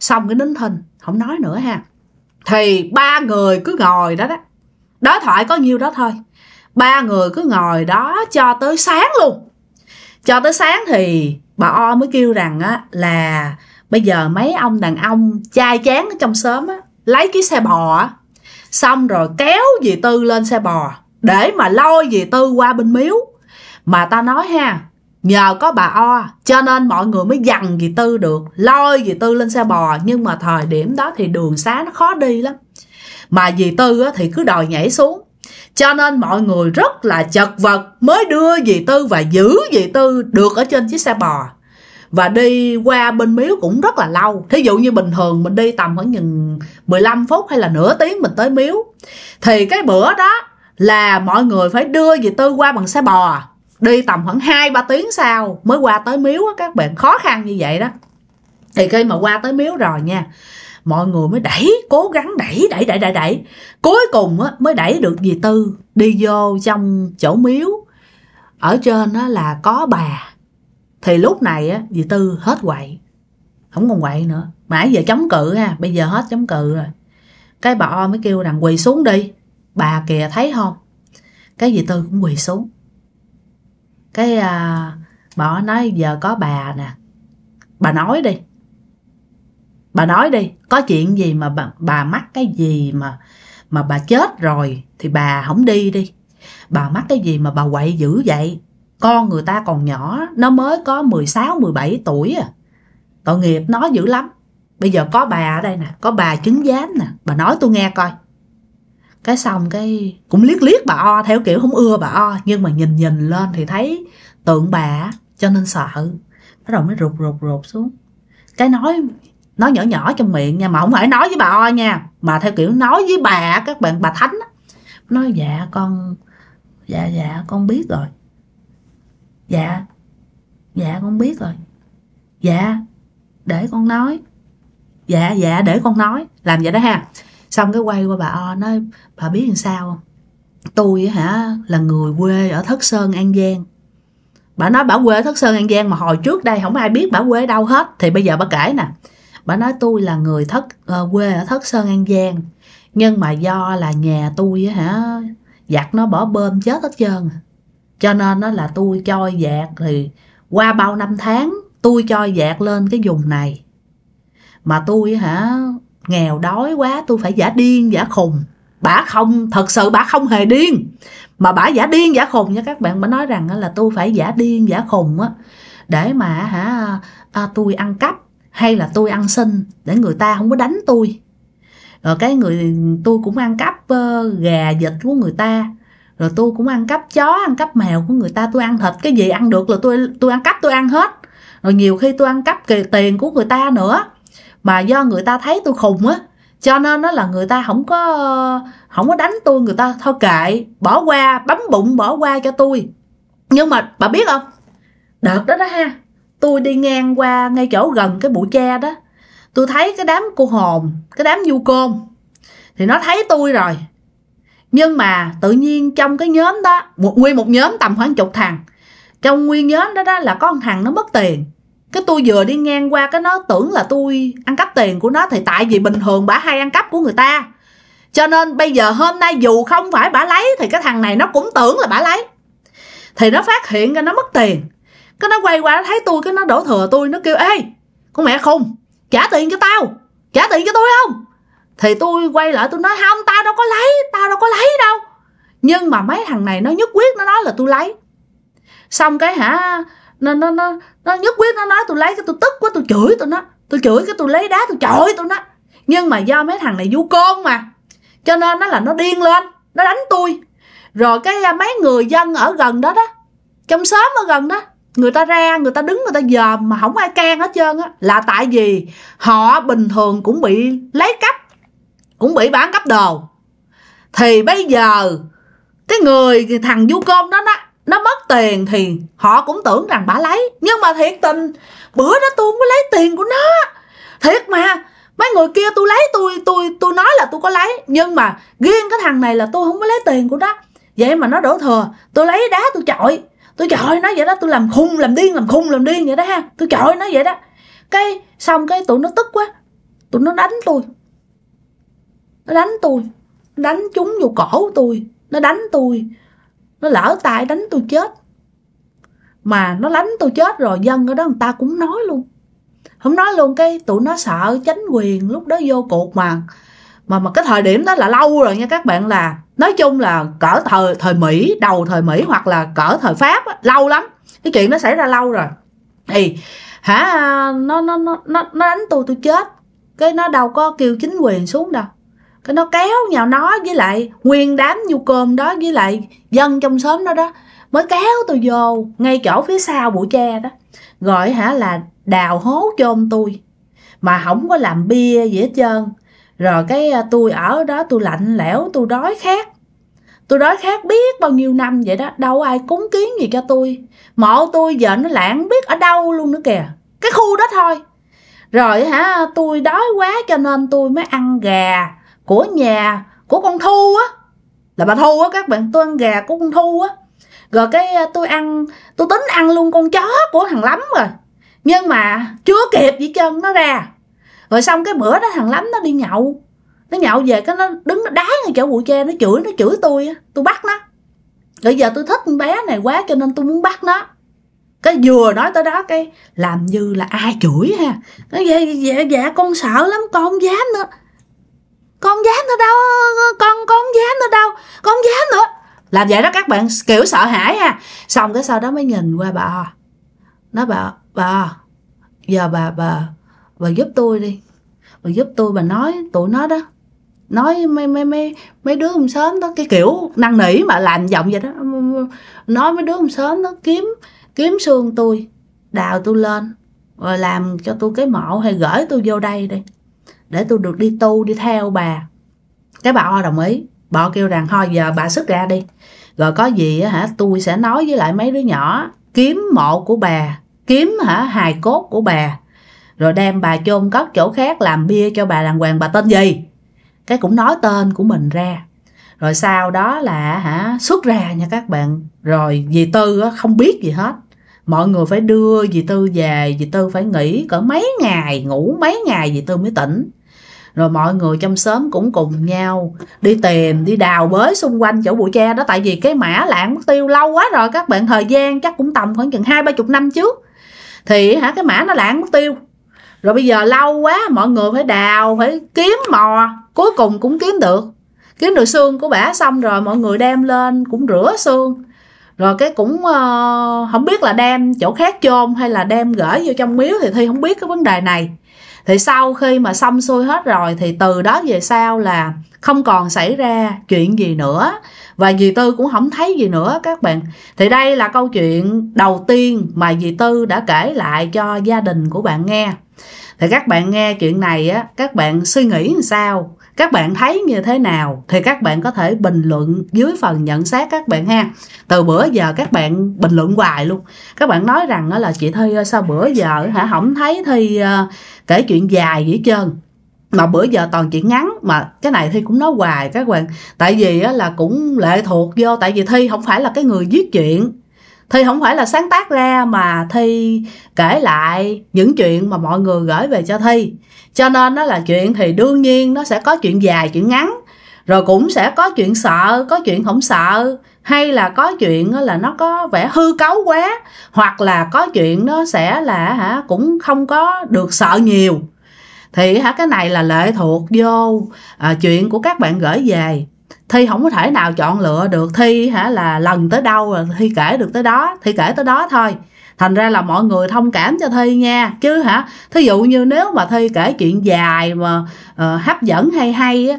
xong cái nín thình không nói nữa ha thì ba người cứ ngồi đó đó đối thoại có nhiêu đó thôi ba người cứ ngồi đó cho tới sáng luôn cho tới sáng thì bà o mới kêu rằng á là bây giờ mấy ông đàn ông chai chán ở trong xóm á lấy cái xe bò á xong rồi kéo dì tư lên xe bò để mà lôi dì tư qua bên miếu mà ta nói ha nhờ có bà o cho nên mọi người mới dằn dì tư được lôi dì tư lên xe bò nhưng mà thời điểm đó thì đường xá nó khó đi lắm mà dì tư thì cứ đòi nhảy xuống cho nên mọi người rất là chật vật mới đưa dì Tư và giữ dì Tư được ở trên chiếc xe bò. Và đi qua bên miếu cũng rất là lâu. Thí dụ như bình thường mình đi tầm khoảng chừng 15 phút hay là nửa tiếng mình tới miếu. Thì cái bữa đó là mọi người phải đưa dì Tư qua bằng xe bò. Đi tầm khoảng 2-3 tiếng sau mới qua tới miếu á các bạn. Khó khăn như vậy đó. Thì khi mà qua tới miếu rồi nha mọi người mới đẩy cố gắng đẩy đẩy đẩy đẩy đẩy cuối cùng á, mới đẩy được dì tư đi vô trong chỗ miếu ở trên á, là có bà thì lúc này á, dì tư hết quậy không còn quậy nữa mãi giờ chống cự ha bây giờ hết chống cự rồi cái bà o mới kêu rằng quỳ xuống đi bà kìa thấy không cái dì tư cũng quỳ xuống cái à, bà nói giờ có bà nè bà nói đi bà nói đi có chuyện gì mà bà, bà mắc cái gì mà mà bà chết rồi thì bà không đi đi bà mắc cái gì mà bà quậy dữ vậy con người ta còn nhỏ nó mới có 16 17 tuổi à tội nghiệp nó dữ lắm bây giờ có bà ở đây nè có bà chứng giám nè bà nói tôi nghe coi cái xong cái cũng liếc liếc bà o theo kiểu không ưa bà o nhưng mà nhìn nhìn lên thì thấy tượng bà cho nên sợ bắt đầu mới rụt rụt rụt xuống cái nói nói nhỏ nhỏ trong miệng nha mà không phải nói với bà o nha mà theo kiểu nói với bà các bạn bà thánh nói dạ con dạ dạ con biết rồi dạ dạ con biết rồi dạ để con nói dạ dạ để con nói làm vậy đó ha xong cái quay qua bà o nói bà biết làm sao không tôi hả là người quê ở thất sơn an giang bà nói bà quê ở thất sơn an giang mà hồi trước đây không ai biết bà quê đâu hết thì bây giờ bà kể nè bà nói tôi là người thất uh, quê ở thất sơn an giang nhưng mà do là nhà tôi á hả giặc nó bỏ bơm chết hết trơn cho nên nó là tôi choi dạt thì qua bao năm tháng tôi choi dạt lên cái vùng này mà tôi hả nghèo đói quá tôi phải giả điên giả khùng bả không thật sự bả không hề điên mà bả giả điên giả khùng nha các bạn bả nói rằng là tôi phải giả điên giả khùng á để mà hả à, à tôi ăn cắp hay là tôi ăn xin để người ta không có đánh tôi rồi cái người tôi cũng ăn cắp uh, gà vịt của người ta rồi tôi cũng ăn cắp chó ăn cắp mèo của người ta tôi ăn thịt cái gì ăn được là tôi tôi ăn cắp tôi ăn hết rồi nhiều khi tôi ăn cắp tiền của người ta nữa mà do người ta thấy tôi khùng á cho nên nó là người ta không có không có đánh tôi người ta thôi kệ bỏ qua bấm bụng bỏ qua cho tôi nhưng mà bà biết không đợt đó đó ha tôi đi ngang qua ngay chỗ gần cái bụi tre đó tôi thấy cái đám cô hồn cái đám du côn thì nó thấy tôi rồi nhưng mà tự nhiên trong cái nhóm đó một nguyên một nhóm tầm khoảng chục thằng trong nguyên nhóm đó đó là có một thằng nó mất tiền cái tôi vừa đi ngang qua cái nó tưởng là tôi ăn cắp tiền của nó thì tại vì bình thường bả hay ăn cắp của người ta cho nên bây giờ hôm nay dù không phải bả lấy thì cái thằng này nó cũng tưởng là bả lấy thì nó phát hiện ra nó mất tiền cái nó quay qua nó thấy tôi cái nó đổ thừa tôi nó kêu ê con mẹ khùng trả tiền cho tao trả tiền cho tôi không thì tôi quay lại tôi nói không tao đâu có lấy tao đâu có lấy đâu nhưng mà mấy thằng này nó nhất quyết nó nói là tôi lấy xong cái hả nó nó nó nó nhất quyết nó nói tôi lấy cái tôi tức quá tôi chửi tôi nó tôi chửi cái tôi lấy đá tôi chọi tôi nó nhưng mà do mấy thằng này du côn mà cho nên nó là nó điên lên nó đánh tôi rồi cái à, mấy người dân ở gần đó đó trong xóm ở gần đó người ta ra người ta đứng người ta dòm mà không ai can hết trơn á là tại vì họ bình thường cũng bị lấy cắp cũng bị bán cắp đồ thì bây giờ cái người cái thằng du côn đó nó nó mất tiền thì họ cũng tưởng rằng bà lấy nhưng mà thiệt tình bữa đó tôi không có lấy tiền của nó thiệt mà mấy người kia tôi lấy tôi tôi tôi nói là tôi có lấy nhưng mà riêng cái thằng này là tôi không có lấy tiền của nó vậy mà nó đổ thừa tôi lấy đá tôi chọi tôi trời nó vậy đó tôi làm khung làm điên làm khung làm điên vậy đó ha tôi trời nó vậy đó cái xong cái tụi nó tức quá tụi nó đánh tôi nó đánh tôi đánh chúng vô cổ tôi nó đánh tôi nó lỡ tay đánh tôi chết mà nó đánh tôi chết rồi dân ở đó người ta cũng nói luôn không nói luôn cái tụi nó sợ chánh quyền lúc đó vô cuộc mà mà mà cái thời điểm đó là lâu rồi nha các bạn là nói chung là cỡ thời thời mỹ đầu thời mỹ hoặc là cỡ thời pháp á, lâu lắm cái chuyện nó xảy ra lâu rồi thì hả nó nó nó nó nó đánh tôi tôi chết cái nó đâu có kêu chính quyền xuống đâu cái nó kéo nhà nó với lại nguyên đám nhu cơm đó với lại dân trong xóm đó đó mới kéo tôi vô ngay chỗ phía sau bụi tre đó gọi hả là đào hố chôn tôi mà không có làm bia gì hết trơn rồi cái à, tôi ở đó tôi lạnh lẽo tôi đói khát tôi đói khát biết bao nhiêu năm vậy đó đâu ai cúng kiến gì cho tôi mộ tôi giờ nó lãng biết ở đâu luôn nữa kìa cái khu đó thôi rồi hả tôi đói quá cho nên tôi mới ăn gà của nhà của con thu á là bà thu á các bạn tôi ăn gà của con thu á rồi cái à, tôi ăn tôi tính ăn luôn con chó của thằng lắm rồi nhưng mà chưa kịp gì chân nó ra rồi xong cái bữa đó thằng lắm nó đi nhậu nó nhậu về cái nó đứng nó đá ngay chỗ bụi tre nó chửi nó chửi tôi tôi bắt nó bây giờ tôi thích con bé này quá cho nên tôi muốn bắt nó cái vừa nói tới đó cái làm như là ai chửi ha nó dạ, dạ dạ con sợ lắm con không dám nữa con dám nữa đâu con con dám nữa đâu con dám nữa làm vậy đó các bạn kiểu sợ hãi ha xong cái sau đó mới nhìn qua bà nó bà bà giờ bà bà và giúp tôi đi và giúp tôi bà nói tụi nó đó nói mấy mấy mấy mấy đứa hôm sớm đó cái kiểu năn nỉ mà làm giọng vậy đó nói mấy đứa hôm sớm nó kiếm kiếm xương tôi đào tôi lên rồi làm cho tôi cái mộ hay gửi tôi vô đây đi để tôi được đi tu đi theo bà cái bà o đồng ý bà kêu rằng thôi giờ bà xuất ra đi rồi có gì hả tôi sẽ nói với lại mấy đứa nhỏ kiếm mộ của bà kiếm hả hài cốt của bà rồi đem bà chôn cất chỗ khác làm bia cho bà đàng hoàng bà tên gì cái cũng nói tên của mình ra rồi sau đó là hả xuất ra nha các bạn rồi dì tư không biết gì hết mọi người phải đưa dì tư về dì tư phải nghỉ cỡ mấy ngày ngủ mấy ngày dì tư mới tỉnh rồi mọi người trong xóm cũng cùng nhau đi tìm đi đào bới xung quanh chỗ bụi tre đó tại vì cái mã lạng mất tiêu lâu quá rồi các bạn thời gian chắc cũng tầm khoảng chừng hai ba chục năm trước thì hả cái mã nó lạng mất tiêu rồi bây giờ lâu quá mọi người phải đào phải kiếm mò cuối cùng cũng kiếm được kiếm được xương của bả xong rồi mọi người đem lên cũng rửa xương rồi cái cũng uh, không biết là đem chỗ khác chôn hay là đem gửi vô trong miếu thì thi không biết cái vấn đề này thì sau khi mà xong xuôi hết rồi thì từ đó về sau là không còn xảy ra chuyện gì nữa và dì tư cũng không thấy gì nữa các bạn thì đây là câu chuyện đầu tiên mà dì tư đã kể lại cho gia đình của bạn nghe thì các bạn nghe chuyện này á các bạn suy nghĩ làm sao các bạn thấy như thế nào thì các bạn có thể bình luận dưới phần nhận xét các bạn ha từ bữa giờ các bạn bình luận hoài luôn các bạn nói rằng là chị thi sao bữa giờ hả không thấy thi ờ, kể chuyện dài gì hết trơn mà bữa giờ toàn chuyện ngắn mà cái này thi cũng nói hoài các bạn tại vì là cũng lệ thuộc vô tại vì thi không phải là cái người viết chuyện Thi không phải là sáng tác ra mà Thi kể lại những chuyện mà mọi người gửi về cho Thi. Cho nên nó là chuyện thì đương nhiên nó sẽ có chuyện dài, chuyện ngắn. Rồi cũng sẽ có chuyện sợ, có chuyện không sợ. Hay là có chuyện là nó có vẻ hư cấu quá. Hoặc là có chuyện nó sẽ là hả cũng không có được sợ nhiều. Thì hả cái này là lệ thuộc vô à, chuyện của các bạn gửi về thi không có thể nào chọn lựa được thi hả là lần tới đâu là thi kể được tới đó thi kể tới đó thôi thành ra là mọi người thông cảm cho thi nha chứ hả thí dụ như nếu mà thi kể chuyện dài mà uh, hấp dẫn hay hay á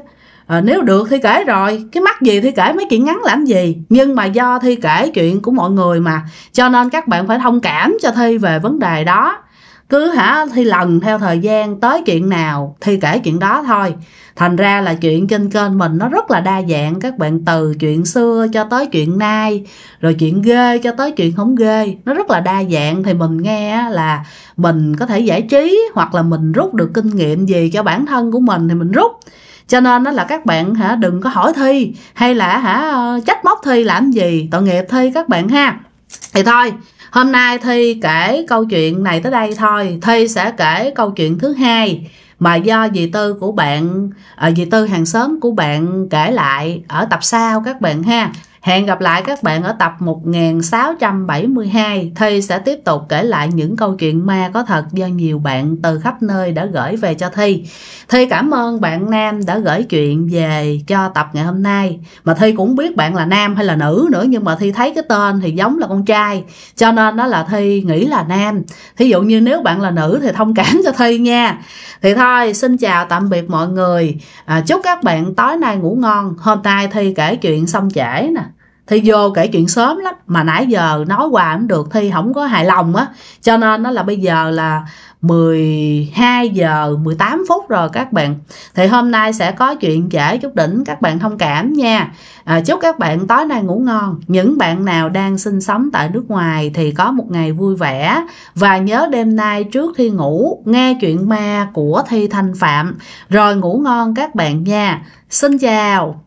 À, nếu được thi kể rồi cái mắc gì thi kể mấy chuyện ngắn làm gì nhưng mà do thi kể chuyện của mọi người mà cho nên các bạn phải thông cảm cho thi về vấn đề đó cứ hả thì lần theo thời gian tới chuyện nào thì kể chuyện đó thôi thành ra là chuyện trên kênh mình nó rất là đa dạng các bạn từ chuyện xưa cho tới chuyện nay rồi chuyện ghê cho tới chuyện không ghê nó rất là đa dạng thì mình nghe là mình có thể giải trí hoặc là mình rút được kinh nghiệm gì cho bản thân của mình thì mình rút cho nên đó là các bạn hả đừng có hỏi thi hay là hả ờ, trách móc thi làm gì tội nghiệp thi các bạn ha thì thôi hôm nay thi kể câu chuyện này tới đây thôi thi sẽ kể câu chuyện thứ hai mà do dì tư của bạn à, dì tư hàng xóm của bạn kể lại ở tập sau các bạn ha Hẹn gặp lại các bạn ở tập 1672. Thi sẽ tiếp tục kể lại những câu chuyện ma có thật do nhiều bạn từ khắp nơi đã gửi về cho Thi. Thi cảm ơn bạn Nam đã gửi chuyện về cho tập ngày hôm nay. Mà Thi cũng biết bạn là nam hay là nữ nữa nhưng mà Thi thấy cái tên thì giống là con trai. Cho nên đó là Thi nghĩ là nam. Thí dụ như nếu bạn là nữ thì thông cảm cho Thi nha. Thì thôi, xin chào tạm biệt mọi người. À, chúc các bạn tối nay ngủ ngon. Hôm nay Thi kể chuyện xong trễ nè thì vô kể chuyện sớm lắm mà nãy giờ nói qua cũng được Thi không có hài lòng á. Cho nên nó là bây giờ là 12 giờ 18 phút rồi các bạn. Thì hôm nay sẽ có chuyện kể chút đỉnh các bạn thông cảm nha. À, chúc các bạn tối nay ngủ ngon. Những bạn nào đang sinh sống tại nước ngoài thì có một ngày vui vẻ và nhớ đêm nay trước khi ngủ nghe chuyện ma của Thi Thanh Phạm rồi ngủ ngon các bạn nha. Xin chào.